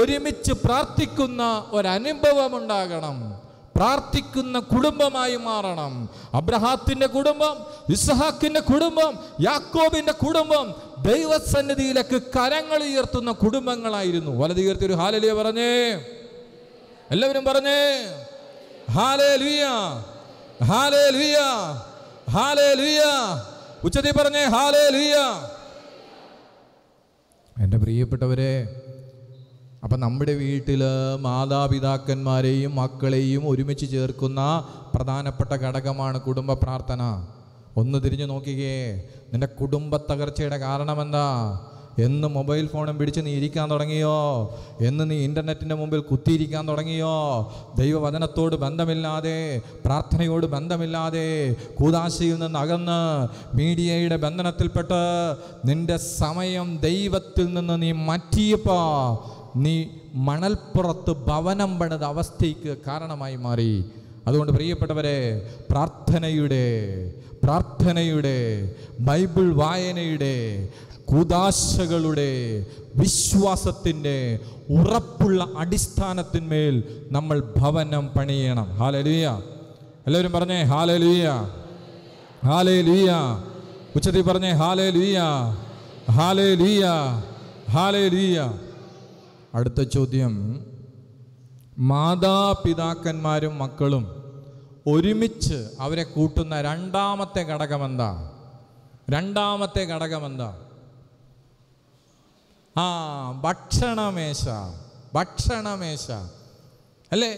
ഒരുമിച്ച് പ്രാർത്ഥിക്കുന്ന ഒരനുഭവം ഉണ്ടാകണം പ്രാർത്ഥിക്കുന്ന കുടുംബമായി മാറണം അബ്രഹാത്തിന്റെ കുടുംബം ഇസ്ഹാക്കിന്റെ കുടുംബം യാക്കോബിന്റെ കുടുംബം ദൈവസന്നിധിയിലേക്ക് കരങ്ങൾ ഉയർത്തുന്ന കുടുംബങ്ങളായിരുന്നു വലത് ഉയർത്തി ഒരു ഹാലലിയ പറഞ്ഞേ എല്ലാവരും പറഞ്ഞേ ഹാലലിയ ഹാലേ പറഞ്ഞേ ഹാലേ ലുയ എൻ്റെ പ്രിയപ്പെട്ടവരെ അപ്പം നമ്മുടെ വീട്ടിൽ മാതാപിതാക്കന്മാരെയും മക്കളെയും ഒരുമിച്ച് ചേർക്കുന്ന പ്രധാനപ്പെട്ട ഘടകമാണ് കുടുംബ പ്രാർത്ഥന ഒന്ന് തിരിഞ്ഞു നോക്കിക്കേ നിന്റെ കുടുംബ തകർച്ചയുടെ കാരണമെന്താ എന്ന് മൊബൈൽ ഫോണും പിടിച്ച് നീ ഇരിക്കാൻ തുടങ്ങിയോ എന്ന് നീ ഇൻ്റർനെറ്റിൻ്റെ മുമ്പിൽ കുത്തിയിരിക്കാൻ തുടങ്ങിയോ ദൈവവചനത്തോട് ബന്ധമില്ലാതെ പ്രാർത്ഥനയോട് ബന്ധമില്ലാതെ കൂതാശയിൽ നിന്ന് അകന്ന് മീഡിയയുടെ ബന്ധനത്തിൽപ്പെട്ട് നിൻ്റെ സമയം ദൈവത്തിൽ നിന്ന് നീ മാറ്റിയപ്പോൾ നീ മണൽപ്പുറത്ത് ഭവനം പണിത അവസ്ഥയ്ക്ക് കാരണമായി മാറി അതുകൊണ്ട് പ്രിയപ്പെട്ടവരെ പ്രാർത്ഥനയുടെ പ്രാർത്ഥനയുടെ ബൈബിൾ വായനയുടെ കൂതാശകളുടെ വിശ്വാസത്തിൻ്റെ ഉറപ്പുള്ള അടിസ്ഥാനത്തിന്മേൽ നമ്മൾ ഭവനം പണിയണം ഹാലലിയ എല്ലാവരും പറഞ്ഞേ ഹാലലിയ ഹാലലിയ ഉച്ചത്തിൽ പറഞ്ഞേ ഹാലലിയ ഹാലലിയ ഹാലലിയ അടുത്ത ചോദ്യം മാതാപിതാക്കന്മാരും മക്കളും ഒരുമിച്ച് അവരെ കൂട്ടുന്ന രണ്ടാമത്തെ ഘടകം എന്താ രണ്ടാമത്തെ ഘടകം എന്താ ആ ഭക്ഷണമേശ ഭക്ഷണമേശ അല്ലേ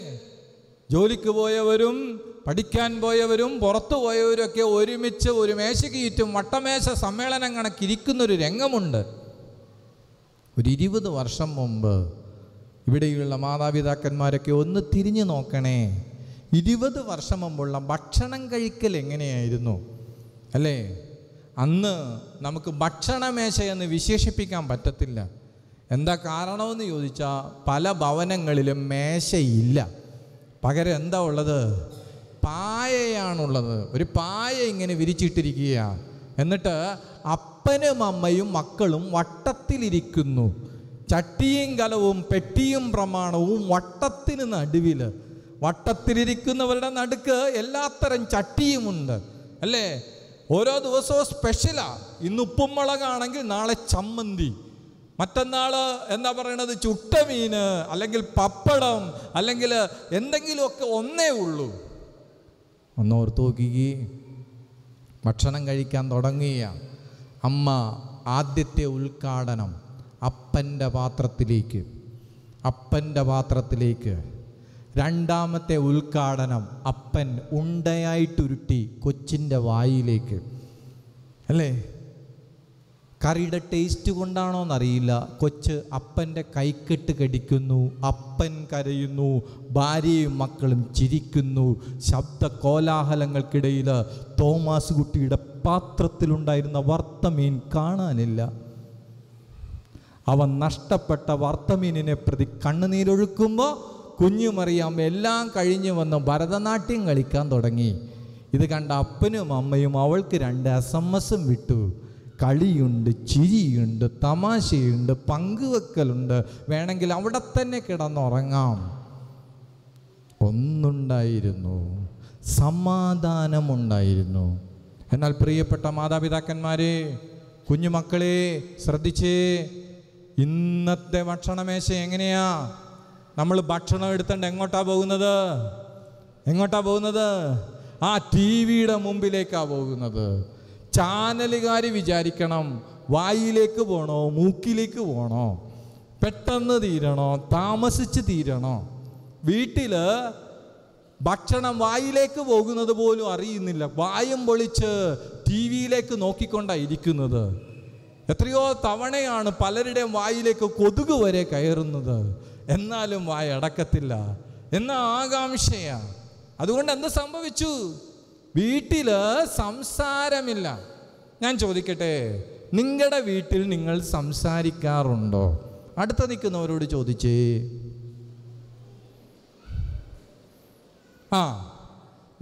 ജോലിക്ക് പോയവരും പഠിക്കാൻ പോയവരും പുറത്തു പോയവരൊക്കെ ഒരുമിച്ച് ഒരു മേശയ്ക്ക് ചുറ്റും വട്ടമേശ സമ്മേളനം കണക്കിരിക്കുന്നൊരു രംഗമുണ്ട് ഒരു ഇരുപത് വർഷം മുമ്പ് ഇവിടെയുള്ള മാതാപിതാക്കന്മാരൊക്കെ ഒന്ന് തിരിഞ്ഞു നോക്കണേ ഇരുപത് വർഷം മുമ്പുള്ള ഭക്ഷണം കഴിക്കൽ എങ്ങനെയായിരുന്നു അല്ലേ അന്ന് നമുക്ക് ഭക്ഷണമേശ എന്ന് വിശേഷിപ്പിക്കാൻ പറ്റത്തില്ല എന്താ കാരണമെന്ന് ചോദിച്ചാൽ പല ഭവനങ്ങളിലും മേശയില്ല പകരം എന്താ ഉള്ളത് പായയാണുള്ളത് ഒരു പായ ഇങ്ങനെ വിരിച്ചിട്ടിരിക്കുകയാണ് എന്നിട്ട് അപ്പനും അമ്മയും മക്കളും വട്ടത്തിലിരിക്കുന്നു ചട്ടിയും കലവും പെട്ടിയും പ്രമാണവും വട്ടത്തിന് നടുവിൽ വട്ടത്തിലിരിക്കുന്നവരുടെ നടുക്ക് എല്ലാത്തരം ചട്ടിയുമുണ്ട് അല്ലേ ഓരോ ദിവസവും സ്പെഷ്യലാണ് ഇന്ന് ഉപ്പും മുളകാണെങ്കിൽ നാളെ ചമ്മന്തി മറ്റന്നാൾ എന്താ പറയണത് ചുട്ട മീന് അല്ലെങ്കിൽ പപ്പടം അല്ലെങ്കിൽ എന്തെങ്കിലുമൊക്കെ ഒന്നേ ഉള്ളൂ ഒന്നോർത്ത് നോക്കുകയും ഭക്ഷണം കഴിക്കാൻ തുടങ്ങിയ അമ്മ ആദ്യത്തെ ഉദ്ഘാടനം അപ്പൻ്റെ പാത്രത്തിലേക്ക് അപ്പൻ്റെ പാത്രത്തിലേക്ക് രണ്ടാമത്തെ ഉദ്ഘാടനം അപ്പൻ ഉണ്ടയായിട്ടുരുട്ടി കൊച്ചിൻ്റെ വായിലേക്ക് അല്ലേ കറിയുടെ ടേസ്റ്റ് കൊണ്ടാണോ എന്നറിയില്ല കൊച്ച് അപ്പൻ്റെ കൈക്കെട്ട് കടിക്കുന്നു അപ്പൻ കരയുന്നു ഭാര്യയും മക്കളും ചിരിക്കുന്നു ശബ്ദ കോലാഹലങ്ങൾക്കിടയിൽ തോമാസ് കുട്ടിയുടെ പാത്രത്തിലുണ്ടായിരുന്ന വർത്തമീൻ കാണാനില്ല അവൻ നഷ്ടപ്പെട്ട വർത്തമീനിനെ പ്രതി കണ്ണുനീരൊഴുക്കുമ്പോൾ കുഞ്ഞു മറിയാം എല്ലാം കഴിഞ്ഞു വന്ന് ഭരതനാട്യം കളിക്കാൻ തുടങ്ങി ഇത് കണ്ട അപ്പനും അമ്മയും അവൾക്ക് രണ്ട് എസ് എം എസും വിട്ടു കളിയുണ്ട് ചിരിയുണ്ട് തമാശയുണ്ട് പങ്കുവെക്കലുണ്ട് വേണമെങ്കിൽ അവിടെ തന്നെ കിടന്നുറങ്ങാം ഒന്നുണ്ടായിരുന്നു സമാധാനമുണ്ടായിരുന്നു എന്നാൽ പ്രിയപ്പെട്ട മാതാപിതാക്കന്മാരെ കുഞ്ഞുമക്കളെ ശ്രദ്ധിച്ചേ ഇന്നത്തെ ഭക്ഷണമേശ എങ്ങനെയാ നമ്മൾ ഭക്ഷണം എടുത്തുകൊണ്ട് എങ്ങോട്ടാണ് പോകുന്നത് എങ്ങോട്ടാണ് പോകുന്നത് ആ ടി വിയുടെ മുമ്പിലേക്കാണ് പോകുന്നത് ചാനലുകാർ വിചാരിക്കണം വായിലേക്ക് പോകണോ മൂക്കിലേക്ക് പോകണോ പെട്ടെന്ന് തീരണോ താമസിച്ച് തീരണോ വീട്ടിൽ ഭക്ഷണം വായിലേക്ക് പോകുന്നത് പോലും അറിയുന്നില്ല വായും പൊളിച്ച് ടി വിയിലേക്ക് ഇരിക്കുന്നത് എത്രയോ തവണയാണ് പലരുടെയും വായിലേക്ക് കൊതുക് വരെ കയറുന്നത് എന്നാലും വായ അടക്കത്തില്ല എന്ന ആകാംക്ഷയാ അതുകൊണ്ട് എന്ത് സംഭവിച്ചു വീട്ടിൽ സംസാരമില്ല ഞാൻ ചോദിക്കട്ടെ നിങ്ങളുടെ വീട്ടിൽ നിങ്ങൾ സംസാരിക്കാറുണ്ടോ അടുത്ത നിൽക്കുന്നവരോട് ചോദിച്ചേ ആ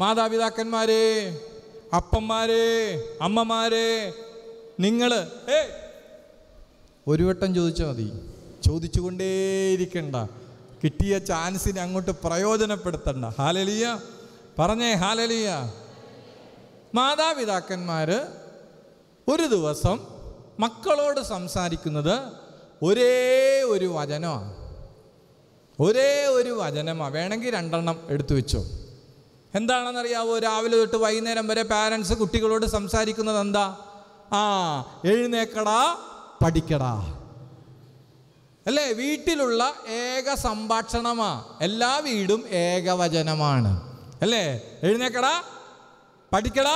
മാതാപിതാക്കന്മാരെ അപ്പന്മാരെ അമ്മമാരെ നിങ്ങൾ ഏ ഒരു വട്ടം ചോദിച്ചാൽ മതി ചോദിച്ചുകൊണ്ടേയിരിക്കണ്ട കിട്ടിയ ചാൻസിനെ അങ്ങോട്ട് പ്രയോജനപ്പെടുത്തണ്ട ഹാലലിയ പറഞ്ഞേ ഹാലലിയ മാതാപിതാക്കന്മാർ ഒരു ദിവസം മക്കളോട് സംസാരിക്കുന്നത് ഒരേ ഒരു വചനമാണ് ഒരേ ഒരു വചനമാണ് വേണമെങ്കിൽ രണ്ടെണ്ണം എടുത്തു വെച്ചോ എന്താണെന്നറിയാവോ രാവിലെ തൊട്ട് വൈകുന്നേരം വരെ പാരൻസ് കുട്ടികളോട് സംസാരിക്കുന്നത് എന്താ ആ എഴുന്നേക്കടാ പഠിക്കടാ അല്ലേ വീട്ടിലുള്ള ഏക സംഭാഷണമാ എല്ലാ വീടും ഏകവചനമാണ് അല്ലേ എഴുന്നേക്കടാ പഠിക്കടാ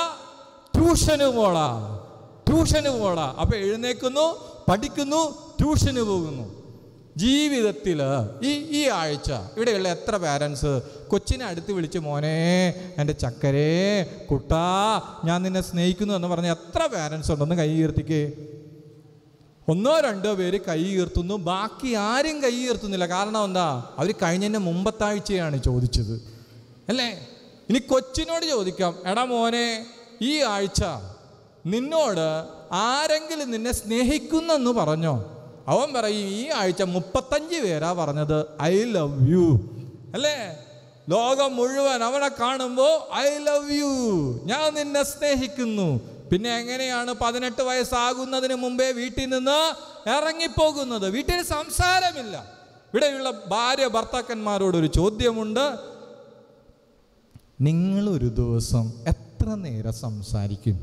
ട്യൂഷന് പോടാ ട്യൂഷന് പോടാ അപ്പോൾ എഴുന്നേക്കുന്നു പഠിക്കുന്നു ട്യൂഷന് പോകുന്നു ജീവിതത്തിൽ ഈ ഈ ആഴ്ച ഇവിടെയുള്ള എത്ര പാരൻസ് കൊച്ചിനെ അടുത്ത് വിളിച്ച് മോനെ എൻ്റെ ചക്കരേ കുട്ടാ ഞാൻ നിന്നെ സ്നേഹിക്കുന്നു എന്ന് പറഞ്ഞ എത്ര പാരൻസ് ഉണ്ടെന്ന് കൈ ഉയർത്തിക്കേ ഒന്നോ രണ്ടോ പേര് കൈ ഉയർത്തുന്നു ബാക്കി ആരും കൈ ഉയർത്തുന്നില്ല കാരണം എന്താ അവർ കഴിഞ്ഞതിൻ്റെ മുമ്പത്താഴ്ചയാണ് ചോദിച്ചത് അല്ലേ ഇനി കൊച്ചിനോട് ചോദിക്കാം എടാ മോനെ ഈ ആഴ്ച നിന്നോട് ആരെങ്കിലും നിന്നെ സ്നേഹിക്കുന്നെന്ന് പറഞ്ഞോ അവൻ പറയും ഈ ആഴ്ച മുപ്പത്തഞ്ച് പേരാ പറഞ്ഞത് ഐ ലവ് യു അല്ലേ ലോകം മുഴുവൻ അവനെ കാണുമ്പോൾ ഐ ലവ് യു ഞാൻ നിന്നെ സ്നേഹിക്കുന്നു പിന്നെ എങ്ങനെയാണ് പതിനെട്ട് വയസ്സാകുന്നതിന് മുമ്പേ വീട്ടിൽ നിന്ന് ഇറങ്ങിപ്പോകുന്നത് വീട്ടിൽ സംസാരമില്ല ഇവിടെയുള്ള ഭാര്യ ഭർത്താക്കന്മാരോടൊരു ചോദ്യമുണ്ട് നിങ്ങൾ ഒരു ദിവസം എത്ര നേരം സംസാരിക്കും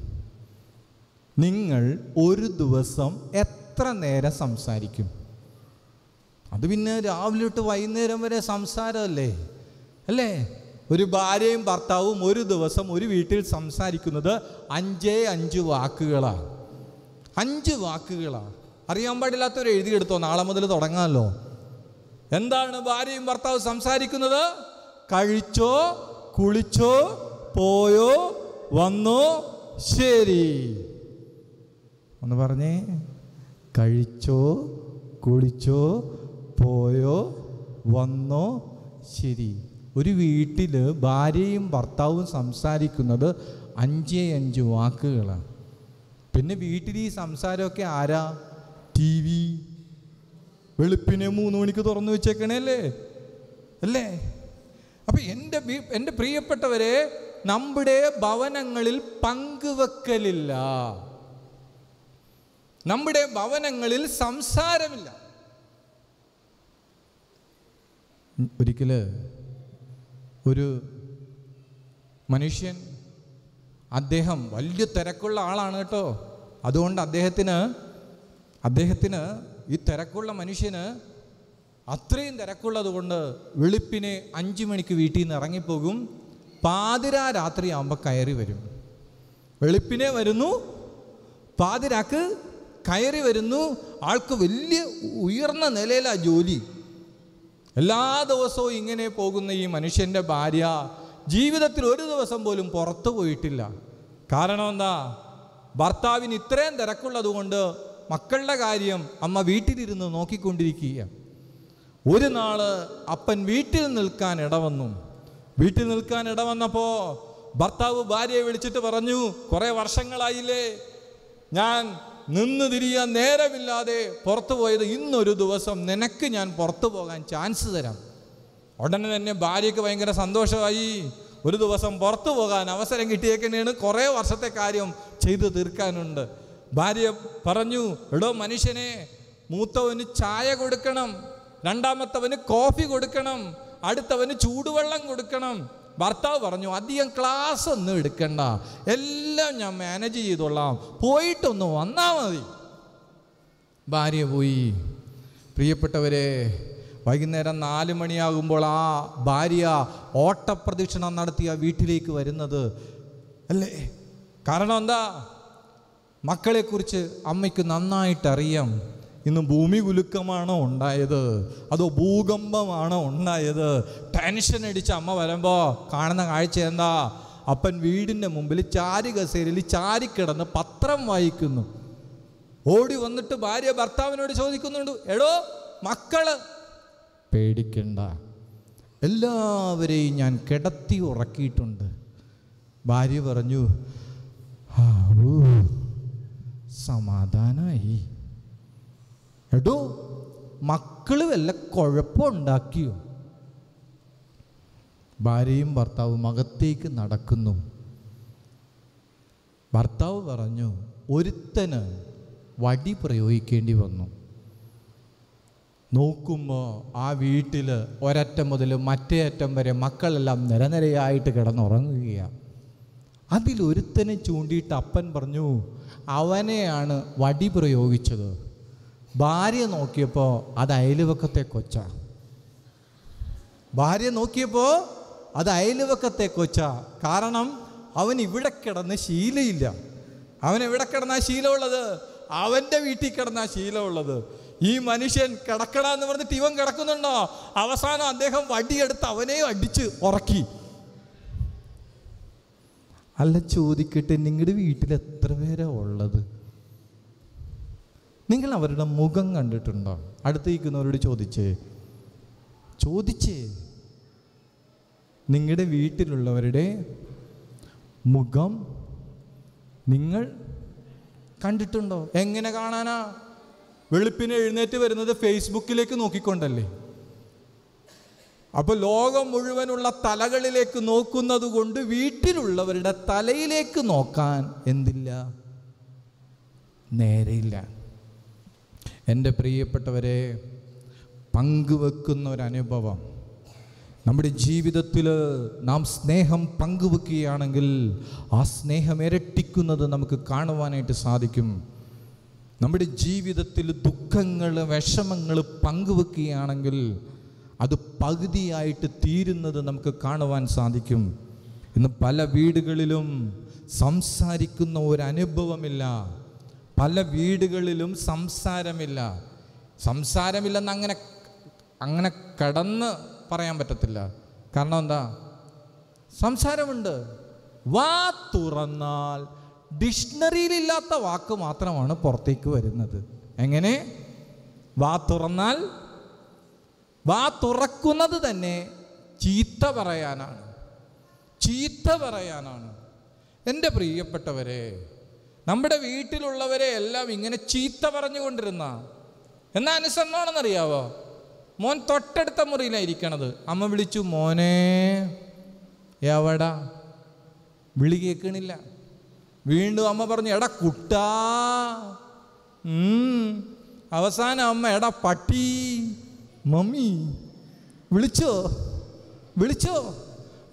നിങ്ങൾ ഒരു ദിവസം എത്ര നേരം സംസാരിക്കും അത് പിന്നെ രാവിലെ തൊട്ട് വൈകുന്നേരം വരെ സംസാരമല്ലേ അല്ലേ ഒരു ഭാര്യയും ഭർത്താവും ഒരു ദിവസം ഒരു വീട്ടിൽ സംസാരിക്കുന്നത് അഞ്ചേ അഞ്ച് വാക്കുകളാണ് അഞ്ച് വാക്കുകളാണ് അറിയാൻ പാടില്ലാത്തവർ എഴുതിയെടുത്തോ നാളെ മുതൽ തുടങ്ങാമല്ലോ എന്താണ് ഭാര്യയും ഭർത്താവും സംസാരിക്കുന്നത് കഴിച്ചോ കുളിച്ചോ പോയോ വന്നോ ശരി ഒന്ന് പറഞ്ഞേ കഴിച്ചോ കുളിച്ചോ പോയോ വന്നോ ശരി ഒരു വീട്ടിൽ ഭാര്യയും ഭർത്താവും സംസാരിക്കുന്നത് അഞ്ചേ അഞ്ച് വാക്കുകളാണ് പിന്നെ വീട്ടിൽ ഈ സംസാരമൊക്കെ ആരാ ടി വി വെളുപ്പിനെ മൂന്ന് മണിക്ക് തുറന്നു വെച്ചേക്കണേ അല്ലേ അല്ലേ അപ്പം എൻ്റെ എൻ്റെ പ്രിയപ്പെട്ടവരെ നമ്മുടെ ഭവനങ്ങളിൽ പങ്കുവെക്കലില്ല നമ്മുടെ ഭവനങ്ങളിൽ സംസാരമില്ല ഒരിക്കല് ഒരു മനുഷ്യൻ അദ്ദേഹം വലിയ തിരക്കുള്ള ആളാണ് കേട്ടോ അതുകൊണ്ട് അദ്ദേഹത്തിന് അദ്ദേഹത്തിന് ഈ തിരക്കുള്ള മനുഷ്യന് അത്രയും തിരക്കുള്ളത് കൊണ്ട് വെളുപ്പിനെ അഞ്ച് മണിക്ക് വീട്ടിൽ നിന്ന് ഇറങ്ങിപ്പോകും പാതിരാ രാത്രി ആകുമ്പോൾ കയറി വരും വെളുപ്പിനെ വരുന്നു പാതിരാക്ക് കയറി വരുന്നു ആൾക്ക് വലിയ ഉയർന്ന നിലയിലാണ് ജോലി എല്ലാ ദിവസവും ഇങ്ങനെ പോകുന്ന ഈ മനുഷ്യൻ്റെ ഭാര്യ ജീവിതത്തിൽ ഒരു ദിവസം പോലും പുറത്തു പോയിട്ടില്ല കാരണം എന്താ ഭർത്താവിന് ഇത്രയും തിരക്കുള്ളതുകൊണ്ട് മക്കളുടെ കാര്യം അമ്മ വീട്ടിലിരുന്ന് നോക്കിക്കൊണ്ടിരിക്കുക ഒരു നാൾ അപ്പൻ വീട്ടിൽ നിൽക്കാൻ ഇടവന്നു വീട്ടിൽ നിൽക്കാൻ ഇടവന്നപ്പോൾ ഭർത്താവ് ഭാര്യയെ വിളിച്ചിട്ട് പറഞ്ഞു കുറേ വർഷങ്ങളായില്ലേ ഞാൻ നിന്ന് തിരിയാൻ നേരമില്ലാതെ പുറത്തു പോയത് ഇന്നൊരു ദിവസം നിനക്ക് ഞാൻ പുറത്തു പോകാൻ ചാൻസ് തരാം ഉടനെ തന്നെ ഭാര്യയ്ക്ക് ഭയങ്കര സന്തോഷമായി ഒരു ദിവസം പുറത്തു പോകാൻ അവസരം കിട്ടിയേക്കണേണ് കുറേ വർഷത്തെ കാര്യം ചെയ്തു തീർക്കാനുണ്ട് ഭാര്യ പറഞ്ഞു എടോ മനുഷ്യനെ മൂത്തവന് ചായ കൊടുക്കണം രണ്ടാമത്തവന് കോഫി കൊടുക്കണം അടുത്തവന് ചൂടുവെള്ളം കൊടുക്കണം ഭർത്താവ് പറഞ്ഞു അധികം ക്ലാസ് ഒന്നും എടുക്കണ്ട എല്ലാം ഞാൻ മാനേജ് ചെയ്തോളാം പോയിട്ടൊന്ന് വന്നാൽ മതി ഭാര്യ പോയി പ്രിയപ്പെട്ടവരെ വൈകുന്നേരം നാല് മണിയാകുമ്പോൾ ആ ഭാര്യ ഓട്ടപ്രദക്ഷിണം നടത്തിയ വീട്ടിലേക്ക് വരുന്നത് അല്ലേ കാരണം എന്താ മക്കളെക്കുറിച്ച് അമ്മയ്ക്ക് നന്നായിട്ടറിയാം ഇന്ന് ഭൂമി കുലുക്കമാണോ ഉണ്ടായത് അതോ ഭൂകമ്പമാണോ ഉണ്ടായത് ടെൻഷൻ അടിച്ച അമ്മ വരുമ്പോൾ കാണുന്ന കാഴ്ച എന്താ അപ്പൻ വീടിൻ്റെ മുമ്പിൽ ചാരി കസേരയിൽ ചാരിക്കിടന്ന് പത്രം വായിക്കുന്നു ഓടി വന്നിട്ട് ഭാര്യ ഭർത്താവിനോട് ചോദിക്കുന്നുണ്ട് എടോ മക്കള് പേടിക്കണ്ട എല്ലാവരെയും ഞാൻ കിടത്തി ഉറക്കിയിട്ടുണ്ട് ഭാര്യ പറഞ്ഞു സമാധാനമായി എടോ മക്കൾ വല്ല കുഴപ്പമുണ്ടാക്കിയോ ഭാര്യയും ഭർത്താവും അകത്തേക്ക് നടക്കുന്നു ഭർത്താവ് പറഞ്ഞു ഒരുത്തന് വടി പ്രയോഗിക്കേണ്ടി വന്നു നോക്കുമ്പോൾ ആ വീട്ടിൽ ഒരറ്റം മുതൽ മറ്റേ അറ്റം വരെ മക്കളെല്ലാം നിരനിരയായിട്ട് കിടന്നുറങ്ങുകയാണ് അതിലൊരുത്തനെ ചൂണ്ടിയിട്ട് അപ്പൻ പറഞ്ഞു അവനെയാണ് വടി പ്രയോഗിച്ചത് ഭാര്യ നോക്കിയപ്പോൾ അത് അയൽവക്കത്തെ കൊച്ച ഭാര്യ നോക്കിയപ്പോൾ അത് അയൽവക്കത്തെ കൊച്ച കാരണം അവൻ ഇവിടെ കിടന്ന് ശീലയില്ല അവൻ എവിടെ കിടന്നാ ശീലമുള്ളത് അവൻ്റെ വീട്ടിൽ കിടന്നാ ശീലമുള്ളത് ഈ മനുഷ്യൻ കിടക്കണ എന്ന് പറഞ്ഞിട്ട് ഇവൻ കിടക്കുന്നുണ്ടോ അവസാനം അദ്ദേഹം വടിയെടുത്ത് അവനെ അടിച്ച് ഉറക്കി അല്ല ചോദിക്കട്ടെ നിങ്ങളുടെ വീട്ടിൽ എത്ര പേരാ ഉള്ളത് നിങ്ങൾ അവരുടെ മുഖം കണ്ടിട്ടുണ്ടോ അടുത്തേക്കുന്നവരോട് ചോദിച്ചേ ചോദിച്ചേ നിങ്ങളുടെ വീട്ടിലുള്ളവരുടെ മുഖം നിങ്ങൾ കണ്ടിട്ടുണ്ടോ എങ്ങനെ കാണാനാ വെളുപ്പിന് എഴുന്നേറ്റ് വരുന്നത് ഫേസ്ബുക്കിലേക്ക് നോക്കിക്കൊണ്ടല്ലേ അപ്പോൾ ലോകം മുഴുവനുള്ള തലകളിലേക്ക് നോക്കുന്നത് കൊണ്ട് വീട്ടിലുള്ളവരുടെ തലയിലേക്ക് നോക്കാൻ എന്തില്ല നേരെയില്ല എൻ്റെ പ്രിയപ്പെട്ടവരെ പങ്കുവെക്കുന്ന ഒരനുഭവം നമ്മുടെ ജീവിതത്തിൽ നാം സ്നേഹം പങ്കുവെക്കുകയാണെങ്കിൽ ആ സ്നേഹം ഇരട്ടിക്കുന്നത് നമുക്ക് കാണുവാനായിട്ട് സാധിക്കും നമ്മുടെ ജീവിതത്തിൽ ദുഃഖങ്ങൾ വിഷമങ്ങൾ പങ്കുവെക്കുകയാണെങ്കിൽ അത് പകുതിയായിട്ട് തീരുന്നത് നമുക്ക് കാണുവാൻ സാധിക്കും ഇന്ന് പല വീടുകളിലും സംസാരിക്കുന്ന ഒരനുഭവമില്ല പല വീടുകളിലും സംസാരമില്ല സംസാരമില്ലെന്ന് അങ്ങനെ അങ്ങനെ കടന്ന് പറയാൻ പറ്റത്തില്ല കാരണം എന്താ സംസാരമുണ്ട് വാ തുറന്നാൽ ഡിക്ഷണറിയിലില്ലാത്ത വാക്ക് മാത്രമാണ് പുറത്തേക്ക് വരുന്നത് എങ്ങനെ വാ തുറന്നാൽ വാ തുറക്കുന്നത് തന്നെ ചീത്ത പറയാനാണ് ചീത്ത പറയാനാണ് എൻ്റെ പ്രിയപ്പെട്ടവരെ നമ്മുടെ വീട്ടിലുള്ളവരെ എല്ലാം ഇങ്ങനെ ചീത്ത പറഞ്ഞുകൊണ്ടിരുന്ന എന്നാ അനുസരണമാണെന്നറിയാവോ മോൻ തൊട്ടടുത്ത മുറിയിലായിരിക്കണത് അമ്മ വിളിച്ചു മോനെ എവടാ വിളി കേൾക്കണില്ല വീണ്ടും അമ്മ പറഞ്ഞു എടാ കുട്ടാ അവസാനം അമ്മ എടാ പട്ടി മമ്മി വിളിച്ചോ വിളിച്ചോ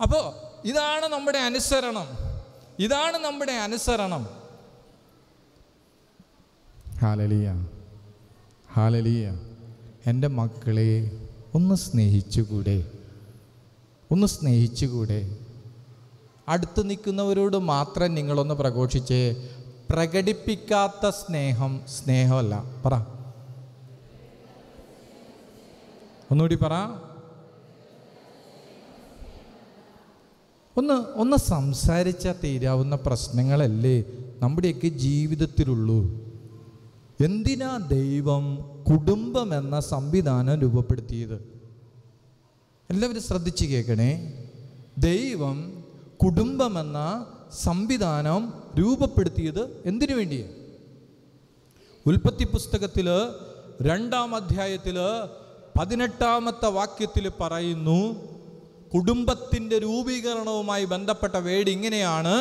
അപ്പോൾ ഇതാണ് നമ്മുടെ അനുസരണം ഇതാണ് നമ്മുടെ അനുസരണം ഹാലലിയ ഹാലലിയ എൻ്റെ മക്കളെ ഒന്ന് സ്നേഹിച്ചുകൂടെ ഒന്ന് സ്നേഹിച്ചുകൂടെ അടുത്ത് നിൽക്കുന്നവരോട് മാത്രം നിങ്ങളൊന്ന് പ്രഘോഷിച്ച് പ്രകടിപ്പിക്കാത്ത സ്നേഹം സ്നേഹമല്ല പറ ഒന്നുകൂടി പറ ഒന്ന് ഒന്ന് സംസാരിച്ചാൽ തീരാവുന്ന പ്രശ്നങ്ങളല്ലേ നമ്മുടെയൊക്കെ ജീവിതത്തിലുള്ളൂ എന്തിനാ ദൈവം കുടുംബം എന്ന സംവിധാനം രൂപപ്പെടുത്തിയത് എല്ലാവരും ശ്രദ്ധിച്ച് കേൾക്കണേ ദൈവം കുടുംബം എന്ന സംവിധാനം രൂപപ്പെടുത്തിയത് എന്തിനു വേണ്ടിയാണ് ഉൽപ്പത്തി പുസ്തകത്തിൽ രണ്ടാം അധ്യായത്തിൽ പതിനെട്ടാമത്തെ വാക്യത്തിൽ പറയുന്നു കുടുംബത്തിൻ്റെ രൂപീകരണവുമായി ബന്ധപ്പെട്ട വേടി ഇങ്ങനെയാണ്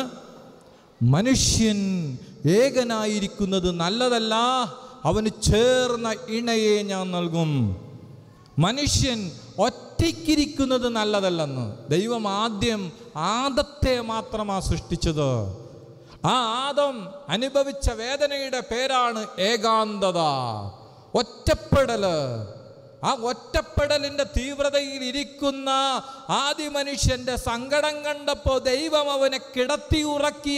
മനുഷ്യൻ ഏകനായിരിക്കുന്നത് നല്ലതല്ല അവന് ചേർന്ന ഇണയെ ഞാൻ നൽകും മനുഷ്യൻ ഒറ്റയ്ക്കിരിക്കുന്നത് നല്ലതല്ലെന്ന് ദൈവം ആദ്യം ആദത്തെ മാത്രമാണ് സൃഷ്ടിച്ചത് ആ ആദം അനുഭവിച്ച വേദനയുടെ പേരാണ് ഏകാന്തത ഒറ്റപ്പെടൽ ആ ഒറ്റപ്പെടലിൻ്റെ തീവ്രതയിൽ ഇരിക്കുന്ന ആദി മനുഷ്യൻ്റെ സങ്കടം കണ്ടപ്പോൾ ദൈവം അവനെ കിടത്തി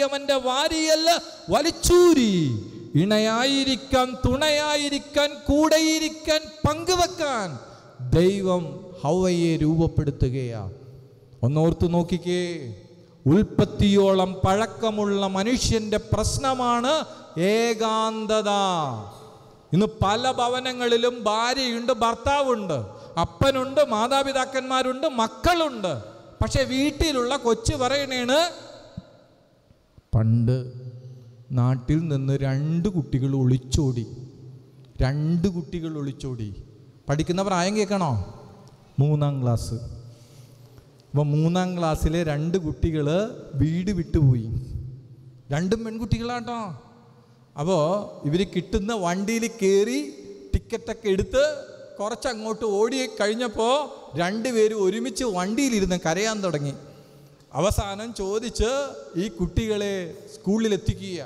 അവൻ്റെ വാരിയല്ല വലിച്ചൂരി ഇണയായിരിക്കാൻ തുണയായിരിക്കാൻ കൂടെയിരിക്കാൻ പങ്കുവെക്കാൻ ദൈവം ഹവയെ രൂപപ്പെടുത്തുകയാണ് ഒന്നോർത്ത് നോക്കിക്കേ ഉൽപ്പത്തിയോളം പഴക്കമുള്ള മനുഷ്യൻ്റെ പ്രശ്നമാണ് ഏകാന്തത ഇന്ന് പല ഭവനങ്ങളിലും ഭാര്യയുണ്ട് ഭർത്താവുണ്ട് അപ്പനുണ്ട് മാതാപിതാക്കന്മാരുണ്ട് മക്കളുണ്ട് പക്ഷെ വീട്ടിലുള്ള കൊച്ചു പറയണേണ് പണ്ട് നാട്ടിൽ നിന്ന് രണ്ട് കുട്ടികൾ ഒളിച്ചോടി രണ്ട് കുട്ടികൾ ഒളിച്ചോടി പഠിക്കുന്ന പ്രായം കേൾക്കണോ മൂന്നാം ക്ലാസ് അപ്പോൾ മൂന്നാം ക്ലാസ്സിലെ രണ്ട് കുട്ടികൾ വീട് വിട്ടുപോയി രണ്ടും പെൺകുട്ടികളാട്ടോ അപ്പോൾ ഇവർ കിട്ടുന്ന വണ്ടിയിൽ കയറി ടിക്കറ്റൊക്കെ എടുത്ത് കുറച്ചങ്ങോട്ട് ഓടി കഴിഞ്ഞപ്പോൾ രണ്ടുപേരും ഒരുമിച്ച് വണ്ടിയിലിരുന്ന് കരയാൻ തുടങ്ങി അവസാനം ചോദിച്ച് ഈ കുട്ടികളെ സ്കൂളിലെത്തിക്കുക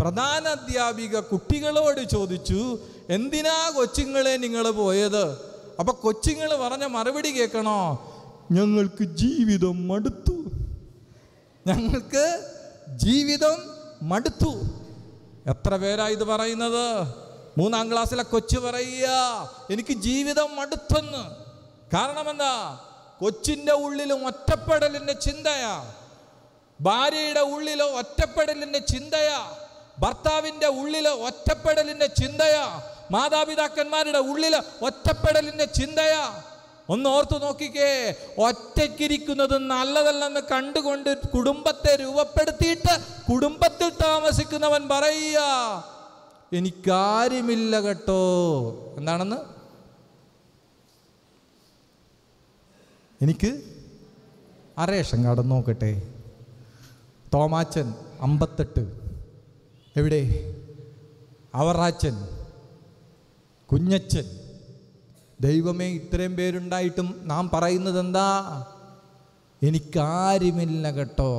പ്രധാന അധ്യാപിക കുട്ടികളോട് ചോദിച്ചു എന്തിനാ കൊച്ചുങ്ങളെ നിങ്ങൾ പോയത് അപ്പൊ കൊച്ചുങ്ങൾ പറഞ്ഞ മറുപടി കേൾക്കണോ ഞങ്ങൾക്ക് ജീവിതം മടുത്തു ഞങ്ങൾക്ക് ജീവിതം മടുത്തു എത്ര പേരാ ഇത് പറയുന്നത് മൂന്നാം ക്ലാസ്സിലെ കൊച്ചു പറയുക എനിക്ക് ജീവിതം അടുത്തെന്ന് കാരണം കൊച്ചിൻ്റെ ഉള്ളിലും ഒറ്റപ്പെടലിൻ്റെ ചിന്തയാ ഭാര്യയുടെ ഉള്ളിലോ ഒറ്റപ്പെടലിൻ്റെ ചിന്തയാ ഭർത്താവിൻ്റെ ഉള്ളിലോ ഒറ്റപ്പെടലിൻ്റെ ചിന്തയാ മാതാപിതാക്കന്മാരുടെ ഉള്ളിൽ ഒറ്റപ്പെടലിൻ്റെ ചിന്തയാ ഒന്ന് ഓർത്തു നോക്കിക്കേ ഒറ്റയ്ക്കിരിക്കുന്നത് നല്ലതല്ലെന്ന് കണ്ടുകൊണ്ട് കുടുംബത്തെ രൂപപ്പെടുത്തിയിട്ട് കുടുംബത്തിൽ താമസിക്കുന്നവൻ പറയുക എനിക്കാരുമില്ല കേട്ടോ എന്താണെന്ന് എനിക്ക് ആ കാർഡ് നോക്കട്ടെ തോമാച്ചൻ അമ്പത്തെട്ട് എവിടെ അവറാച്ചൻ കുഞ്ഞച്ചൻ ദൈവമേ ഇത്രയും പേരുണ്ടായിട്ടും നാം പറയുന്നത് എന്താ എനിക്കാരുമില്ല കേട്ടോ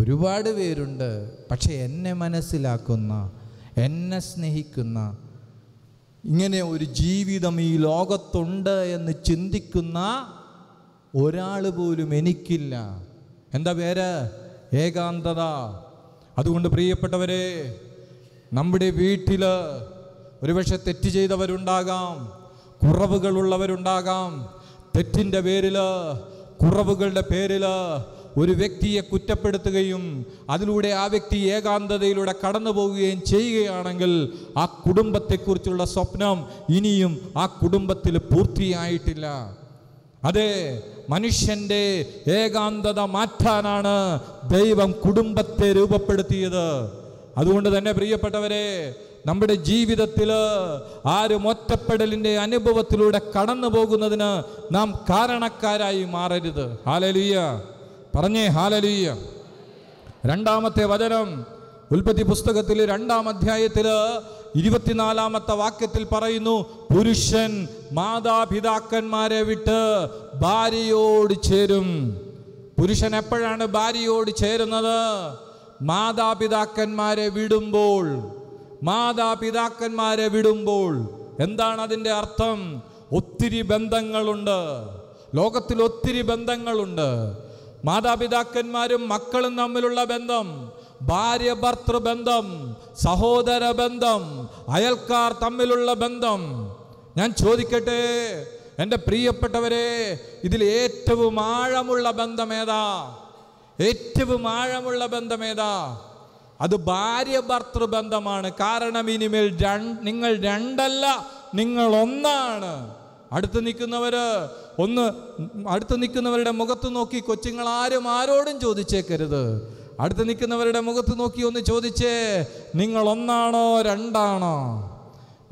ഒരുപാട് പേരുണ്ട് പക്ഷെ എന്നെ മനസ്സിലാക്കുന്ന എന്നെ സ്നേഹിക്കുന്ന ഇങ്ങനെ ഒരു ജീവിതം ഈ ലോകത്തുണ്ട് എന്ന് ചിന്തിക്കുന്ന ഒരാൾ പോലും എനിക്കില്ല എന്താ പേര് ഏകാന്തത അതുകൊണ്ട് പ്രിയപ്പെട്ടവരെ നമ്മുടെ വീട്ടിൽ ഒരുപക്ഷെ തെറ്റ് ചെയ്തവരുണ്ടാകാം കുറവുകളുള്ളവരുണ്ടാകാം തെറ്റിൻ്റെ പേരിൽ കുറവുകളുടെ പേരിൽ ഒരു വ്യക്തിയെ കുറ്റപ്പെടുത്തുകയും അതിലൂടെ ആ വ്യക്തി ഏകാന്തതയിലൂടെ കടന്നു പോവുകയും ചെയ്യുകയാണെങ്കിൽ ആ കുടുംബത്തെക്കുറിച്ചുള്ള സ്വപ്നം ഇനിയും ആ കുടുംബത്തിൽ പൂർത്തിയായിട്ടില്ല അതെ മനുഷ്യൻ്റെ ഏകാന്തത മാറ്റാനാണ് ദൈവം കുടുംബത്തെ രൂപപ്പെടുത്തിയത് അതുകൊണ്ട് തന്നെ പ്രിയപ്പെട്ടവരെ നമ്മുടെ ജീവിതത്തിൽ ആരും ഒറ്റപ്പെടലിൻ്റെ അനുഭവത്തിലൂടെ കടന്നു പോകുന്നതിന് നാം കാരണക്കാരായി മാറരുത് ഹാലലുയ്യ പറഞ്ഞേ ഹാലലുയ്യ രണ്ടാമത്തെ വചനം ഉൽപ്പത്തി പുസ്തകത്തിൽ രണ്ടാം അധ്യായത്തിൽ ഇരുപത്തിനാലാമത്തെ വാക്യത്തിൽ പറയുന്നു പുരുഷൻ മാതാപിതാക്കന്മാരെ വിട്ട് ഭാര്യയോട് ചേരും പുരുഷൻ എപ്പോഴാണ് ഭാര്യയോട് ചേരുന്നത് മാതാപിതാക്കന്മാരെ വിടുമ്പോൾ മാതാപിതാക്കന്മാരെ വിടുമ്പോൾ എന്താണ് അതിൻ്റെ അർത്ഥം ഒത്തിരി ബന്ധങ്ങളുണ്ട് ലോകത്തിൽ ഒത്തിരി ബന്ധങ്ങളുണ്ട് മാതാപിതാക്കന്മാരും മക്കളും തമ്മിലുള്ള ബന്ധം ഭാര്യ ഭർത്തൃ ബന്ധം സഹോദര ബന്ധം അയൽക്കാർ തമ്മിലുള്ള ബന്ധം ഞാൻ ചോദിക്കട്ടെ എൻ്റെ പ്രിയപ്പെട്ടവരെ ഇതിൽ ഏറ്റവും ആഴമുള്ള ബന്ധമേതാ ഏറ്റവും ആഴമുള്ള ബന്ധമേതാ അത് ഭാര്യ ഭർത്തൃ ബന്ധമാണ് കാരണം ഇനിമേൽ നിങ്ങൾ രണ്ടല്ല നിങ്ങൾ ഒന്നാണ് അടുത്ത് നിൽക്കുന്നവര് ഒന്ന് അടുത്ത് നിൽക്കുന്നവരുടെ മുഖത്ത് നോക്കി കൊച്ചുങ്ങൾ ആരും ആരോടും ചോദിച്ചേക്കരുത് അടുത്ത് നിൽക്കുന്നവരുടെ മുഖത്ത് നോക്കി ഒന്ന് ചോദിച്ചേ നിങ്ങൾ ഒന്നാണോ രണ്ടാണോ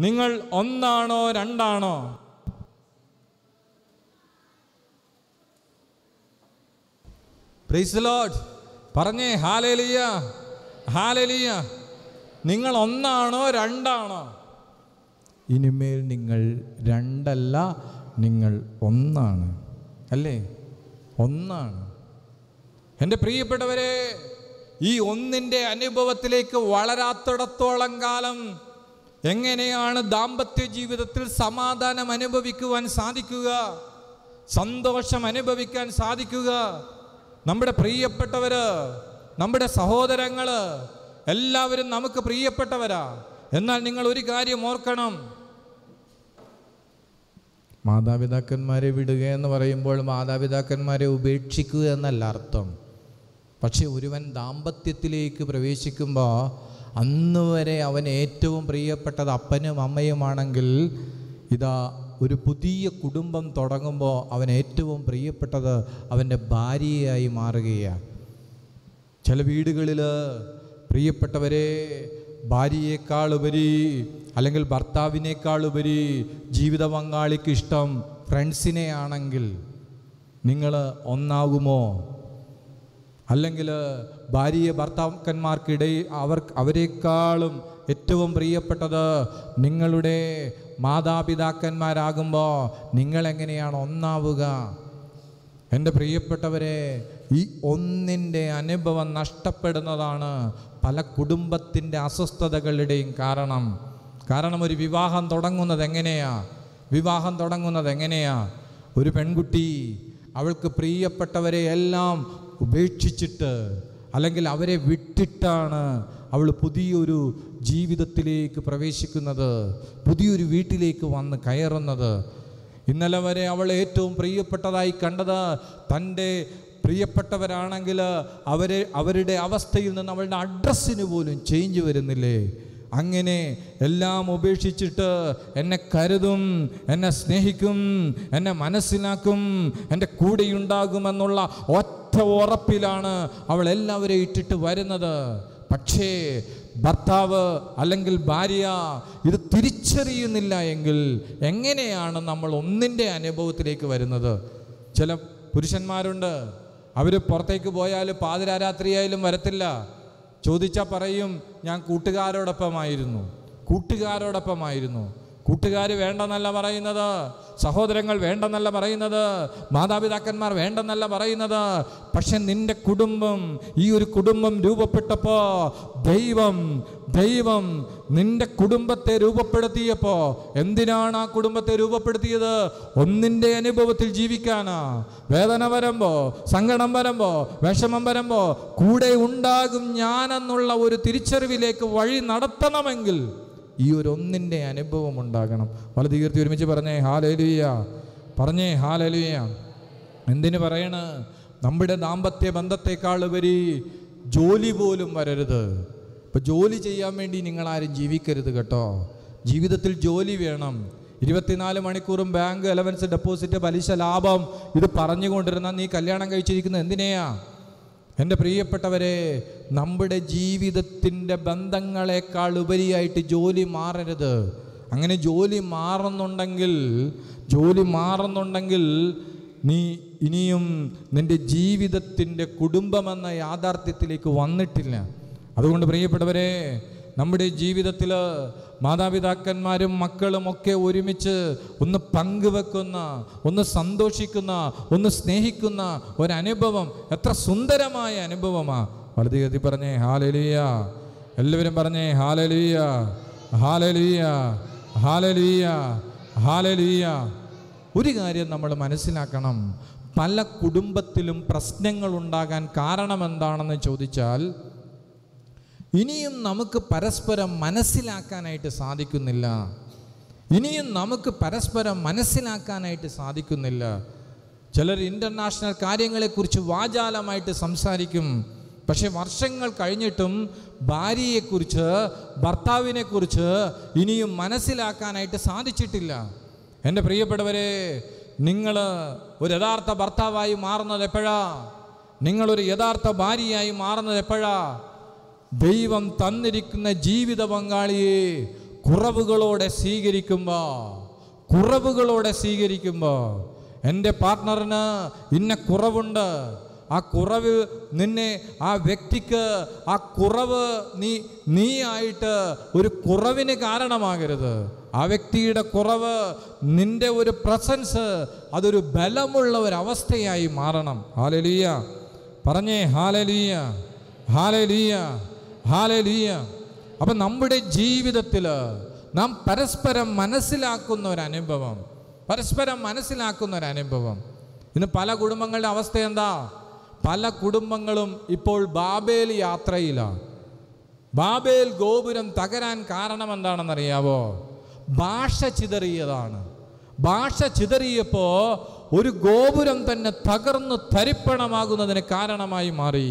നിങ്ങൾ ഒന്നാണോ രണ്ടാണോ പ്രൈസ് ലോഡ് പറഞ്ഞേ ഹാലേലിയ ഹാലലിയ നിങ്ങൾ ഒന്നാണോ രണ്ടാണോ ഇനിമേൽ നിങ്ങൾ രണ്ടല്ല നിങ്ങൾ ഒന്നാണ് അല്ലേ ഒന്നാണ് എൻ്റെ പ്രിയപ്പെട്ടവരെ ഈ ഒന്നിൻ്റെ അനുഭവത്തിലേക്ക് വളരാത്തിടത്തോളം കാലം എങ്ങനെയാണ് ദാമ്പത്യ ജീവിതത്തിൽ സമാധാനം അനുഭവിക്കുവാൻ സാധിക്കുക സന്തോഷം അനുഭവിക്കാൻ സാധിക്കുക നമ്മുടെ പ്രിയപ്പെട്ടവർ നമ്മുടെ സഹോദരങ്ങൾ എല്ലാവരും നമുക്ക് പ്രിയപ്പെട്ടവരാ എന്നാൽ നിങ്ങൾ ഒരു കാര്യം ഓർക്കണം മാതാപിതാക്കന്മാരെ വിടുക എന്ന് പറയുമ്പോൾ മാതാപിതാക്കന്മാരെ ഉപേക്ഷിക്കുക എന്നല്ല അർത്ഥം പക്ഷെ ഒരുവൻ ദാമ്പത്യത്തിലേക്ക് പ്രവേശിക്കുമ്പോൾ അന്ന് വരെ അവൻ ഏറ്റവും പ്രിയപ്പെട്ടത് അപ്പനും അമ്മയുമാണെങ്കിൽ ഇതാ ഒരു പുതിയ കുടുംബം തുടങ്ങുമ്പോൾ അവൻ ഏറ്റവും പ്രിയപ്പെട്ടത് അവൻ്റെ ഭാര്യയായി മാറുകയാണ് ചില വീടുകളിൽ പ്രിയപ്പെട്ടവരെ ഉപരി അല്ലെങ്കിൽ ഉപരി ജീവിത പങ്കാളിക്ക് ഇഷ്ടം ഫ്രണ്ട്സിനെ ആണെങ്കിൽ നിങ്ങൾ ഒന്നാകുമോ അല്ലെങ്കിൽ ഭാര്യ ഭർത്താക്കന്മാർക്കിടയിൽ അവർ അവരെക്കാളും ഏറ്റവും പ്രിയപ്പെട്ടത് നിങ്ങളുടെ മാതാപിതാക്കന്മാരാകുമ്പോൾ നിങ്ങളെങ്ങനെയാണ് ഒന്നാവുക എൻ്റെ പ്രിയപ്പെട്ടവരെ ഈ ഒന്നിൻ്റെ അനുഭവം നഷ്ടപ്പെടുന്നതാണ് പല കുടുംബത്തിൻ്റെ അസ്വസ്ഥതകളുടെയും കാരണം കാരണം ഒരു വിവാഹം തുടങ്ങുന്നത് എങ്ങനെയാ വിവാഹം തുടങ്ങുന്നത് എങ്ങനെയാ ഒരു പെൺകുട്ടി അവൾക്ക് പ്രിയപ്പെട്ടവരെ എല്ലാം ഉപേക്ഷിച്ചിട്ട് അല്ലെങ്കിൽ അവരെ വിട്ടിട്ടാണ് അവൾ പുതിയൊരു ജീവിതത്തിലേക്ക് പ്രവേശിക്കുന്നത് പുതിയൊരു വീട്ടിലേക്ക് വന്ന് കയറുന്നത് ഇന്നലെ വരെ അവൾ ഏറ്റവും പ്രിയപ്പെട്ടതായി കണ്ടത് തൻ്റെ പ്രിയപ്പെട്ടവരാണെങ്കിൽ അവരെ അവരുടെ അവസ്ഥയിൽ നിന്ന് അവരുടെ അഡ്രസ്സിന് പോലും ചേഞ്ച് വരുന്നില്ലേ അങ്ങനെ എല്ലാം ഉപേക്ഷിച്ചിട്ട് എന്നെ കരുതും എന്നെ സ്നേഹിക്കും എന്നെ മനസ്സിലാക്കും എൻ്റെ കൂടെയുണ്ടാകുമെന്നുള്ള ഒറ്റ ഉറപ്പിലാണ് അവൾ എല്ലാവരെയും ഇട്ടിട്ട് വരുന്നത് പക്ഷേ ഭർത്താവ് അല്ലെങ്കിൽ ഭാര്യ ഇത് തിരിച്ചറിയുന്നില്ല എങ്കിൽ എങ്ങനെയാണ് നമ്മൾ ഒന്നിൻ്റെ അനുഭവത്തിലേക്ക് വരുന്നത് ചില പുരുഷന്മാരുണ്ട് അവർ പുറത്തേക്ക് പോയാൽ പാതിരാരാത്രിയായാലും വരത്തില്ല ചോദിച്ചാൽ പറയും ഞാൻ കൂട്ടുകാരോടൊപ്പമായിരുന്നു കൂട്ടുകാരോടൊപ്പമായിരുന്നു കൂട്ടുകാർ വേണ്ടെന്നല്ല പറയുന്നത് സഹോദരങ്ങൾ വേണ്ടെന്നല്ല പറയുന്നത് മാതാപിതാക്കന്മാർ വേണ്ടെന്നല്ല പറയുന്നത് പക്ഷെ നിന്റെ കുടുംബം ഈ ഒരു കുടുംബം രൂപപ്പെട്ടപ്പോൾ ദൈവം ദൈവം നിന്റെ കുടുംബത്തെ രൂപപ്പെടുത്തിയപ്പോൾ എന്തിനാണ് ആ കുടുംബത്തെ രൂപപ്പെടുത്തിയത് ഒന്നിൻ്റെ അനുഭവത്തിൽ ജീവിക്കാനാ വേദന വരുമ്പോൾ സങ്കടം വരുമ്പോൾ വിഷമം വരുമ്പോൾ കൂടെ ഉണ്ടാകും ഞാനെന്നുള്ള ഒരു തിരിച്ചറിവിലേക്ക് വഴി നടത്തണമെങ്കിൽ ഈ ഒരു ഒന്നിൻ്റെ അനുഭവം ഉണ്ടാകണം വളരെ തീർത്തി ഒരുമിച്ച് പറഞ്ഞേ ഹാലലുയ പറഞ്ഞേ ഹാലലുയ എന്തിനു പറയണ് നമ്മുടെ ദാമ്പത്യ ബന്ധത്തെക്കാൾ ഉപരി ജോലി പോലും വരരുത് ഇപ്പോൾ ജോലി ചെയ്യാൻ വേണ്ടി നിങ്ങളാരും ജീവിക്കരുത് കേട്ടോ ജീവിതത്തിൽ ജോലി വേണം ഇരുപത്തിനാല് മണിക്കൂറും ബാങ്ക് അലവൻസ് ഡെപ്പോസിറ്റ് പലിശ ലാഭം ഇത് പറഞ്ഞു നീ കല്യാണം കഴിച്ചിരിക്കുന്നത് എന്തിനെയാ എൻ്റെ പ്രിയപ്പെട്ടവരെ നമ്മുടെ ജീവിതത്തിൻ്റെ ബന്ധങ്ങളെക്കാൾ ഉപരിയായിട്ട് ജോലി മാറരുത് അങ്ങനെ ജോലി മാറുന്നുണ്ടെങ്കിൽ ജോലി മാറുന്നുണ്ടെങ്കിൽ നീ ഇനിയും നിൻ്റെ ജീവിതത്തിൻ്റെ കുടുംബമെന്ന യാഥാർത്ഥ്യത്തിലേക്ക് വന്നിട്ടില്ല അതുകൊണ്ട് പ്രിയപ്പെട്ടവരെ നമ്മുടെ ജീവിതത്തിൽ മാതാപിതാക്കന്മാരും മക്കളും ഒക്കെ ഒരുമിച്ച് ഒന്ന് പങ്കുവെക്കുന്ന ഒന്ന് സന്തോഷിക്കുന്ന ഒന്ന് സ്നേഹിക്കുന്ന ഒരനുഭവം എത്ര സുന്ദരമായ അനുഭവമാണ് വളരെയധി പറഞ്ഞേ ഹാലലിയ എല്ലാവരും പറഞ്ഞേ ഹാലലിയ ഹാലലിയ ഹാലലിയ ഹാലലിയ ഒരു കാര്യം നമ്മൾ മനസ്സിലാക്കണം പല കുടുംബത്തിലും പ്രശ്നങ്ങൾ ഉണ്ടാകാൻ കാരണമെന്താണെന്ന് ചോദിച്ചാൽ ഇനിയും നമുക്ക് പരസ്പരം മനസ്സിലാക്കാനായിട്ട് സാധിക്കുന്നില്ല ഇനിയും നമുക്ക് പരസ്പരം മനസ്സിലാക്കാനായിട്ട് സാധിക്കുന്നില്ല ചിലർ ഇൻ്റർനാഷണൽ കാര്യങ്ങളെക്കുറിച്ച് വാചാലമായിട്ട് സംസാരിക്കും പക്ഷെ വർഷങ്ങൾ കഴിഞ്ഞിട്ടും ഭാര്യയെക്കുറിച്ച് ഭർത്താവിനെക്കുറിച്ച് ഇനിയും മനസ്സിലാക്കാനായിട്ട് സാധിച്ചിട്ടില്ല എൻ്റെ പ്രിയപ്പെട്ടവരെ നിങ്ങൾ ഒരു യഥാർത്ഥ ഭർത്താവായി മാറുന്നത് എപ്പോഴാ നിങ്ങളൊരു യഥാർത്ഥ ഭാര്യയായി മാറുന്നത് എപ്പോഴാ ദൈവം തന്നിരിക്കുന്ന ജീവിത പങ്കാളിയെ കുറവുകളോടെ സ്വീകരിക്കുമ്പോൾ കുറവുകളോടെ സ്വീകരിക്കുമ്പോൾ എൻ്റെ പാർട്ട്ണറിന് ഇന്ന കുറവുണ്ട് ആ കുറവ് നിന്നെ ആ വ്യക്തിക്ക് ആ കുറവ് നീ നീ ആയിട്ട് ഒരു കുറവിന് കാരണമാകരുത് ആ വ്യക്തിയുടെ കുറവ് നിന്റെ ഒരു പ്രസൻസ് അതൊരു ബലമുള്ള ഒരവസ്ഥയായി മാറണം ഹാലലിയ പറഞ്ഞേ ഹാലലിയ ഹാലലിയ ഹാലലിയ അപ്പം നമ്മുടെ ജീവിതത്തിൽ നാം പരസ്പരം മനസ്സിലാക്കുന്ന ഒരു അനുഭവം പരസ്പരം മനസ്സിലാക്കുന്ന ഒരു അനുഭവം ഇന്ന് പല കുടുംബങ്ങളുടെ അവസ്ഥ എന്താ പല കുടുംബങ്ങളും ഇപ്പോൾ ബാബേൽ യാത്രയിലാണ് ബാബേൽ ഗോപുരം തകരാൻ കാരണം എന്താണെന്നറിയാവോ ഭാഷ ചിതറിയതാണ് ഭാഷ ചിതറിയപ്പോൾ ഒരു ഗോപുരം തന്നെ തകർന്ന് തരിപ്പണമാകുന്നതിന് കാരണമായി മാറി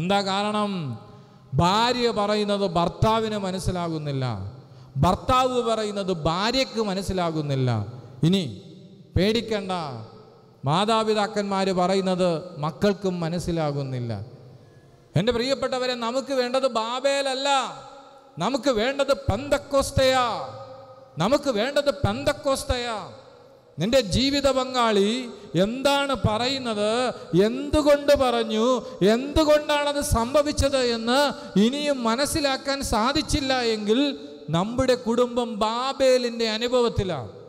എന്താ കാരണം ഭാര്യ പറയുന്നത് ഭർത്താവിന് മനസ്സിലാകുന്നില്ല ഭർത്താവ് പറയുന്നത് ഭാര്യയ്ക്ക് മനസ്സിലാകുന്നില്ല ഇനി പേടിക്കണ്ട മാതാപിതാക്കന്മാർ പറയുന്നത് മക്കൾക്കും മനസ്സിലാകുന്നില്ല എൻ്റെ പ്രിയപ്പെട്ടവരെ നമുക്ക് വേണ്ടത് ബാബേലല്ല നമുക്ക് വേണ്ടത് പന്തക്കോസ്തയാ നമുക്ക് വേണ്ടത് പന്തക്കോസ്തയാ നിന്റെ ജീവിത പങ്കാളി എന്താണ് പറയുന്നത് എന്തുകൊണ്ട് പറഞ്ഞു എന്തുകൊണ്ടാണത് സംഭവിച്ചത് എന്ന് ഇനിയും മനസ്സിലാക്കാൻ സാധിച്ചില്ല എങ്കിൽ നമ്മുടെ കുടുംബം ബാബേലിൻ്റെ അനുഭവത്തിലാണ്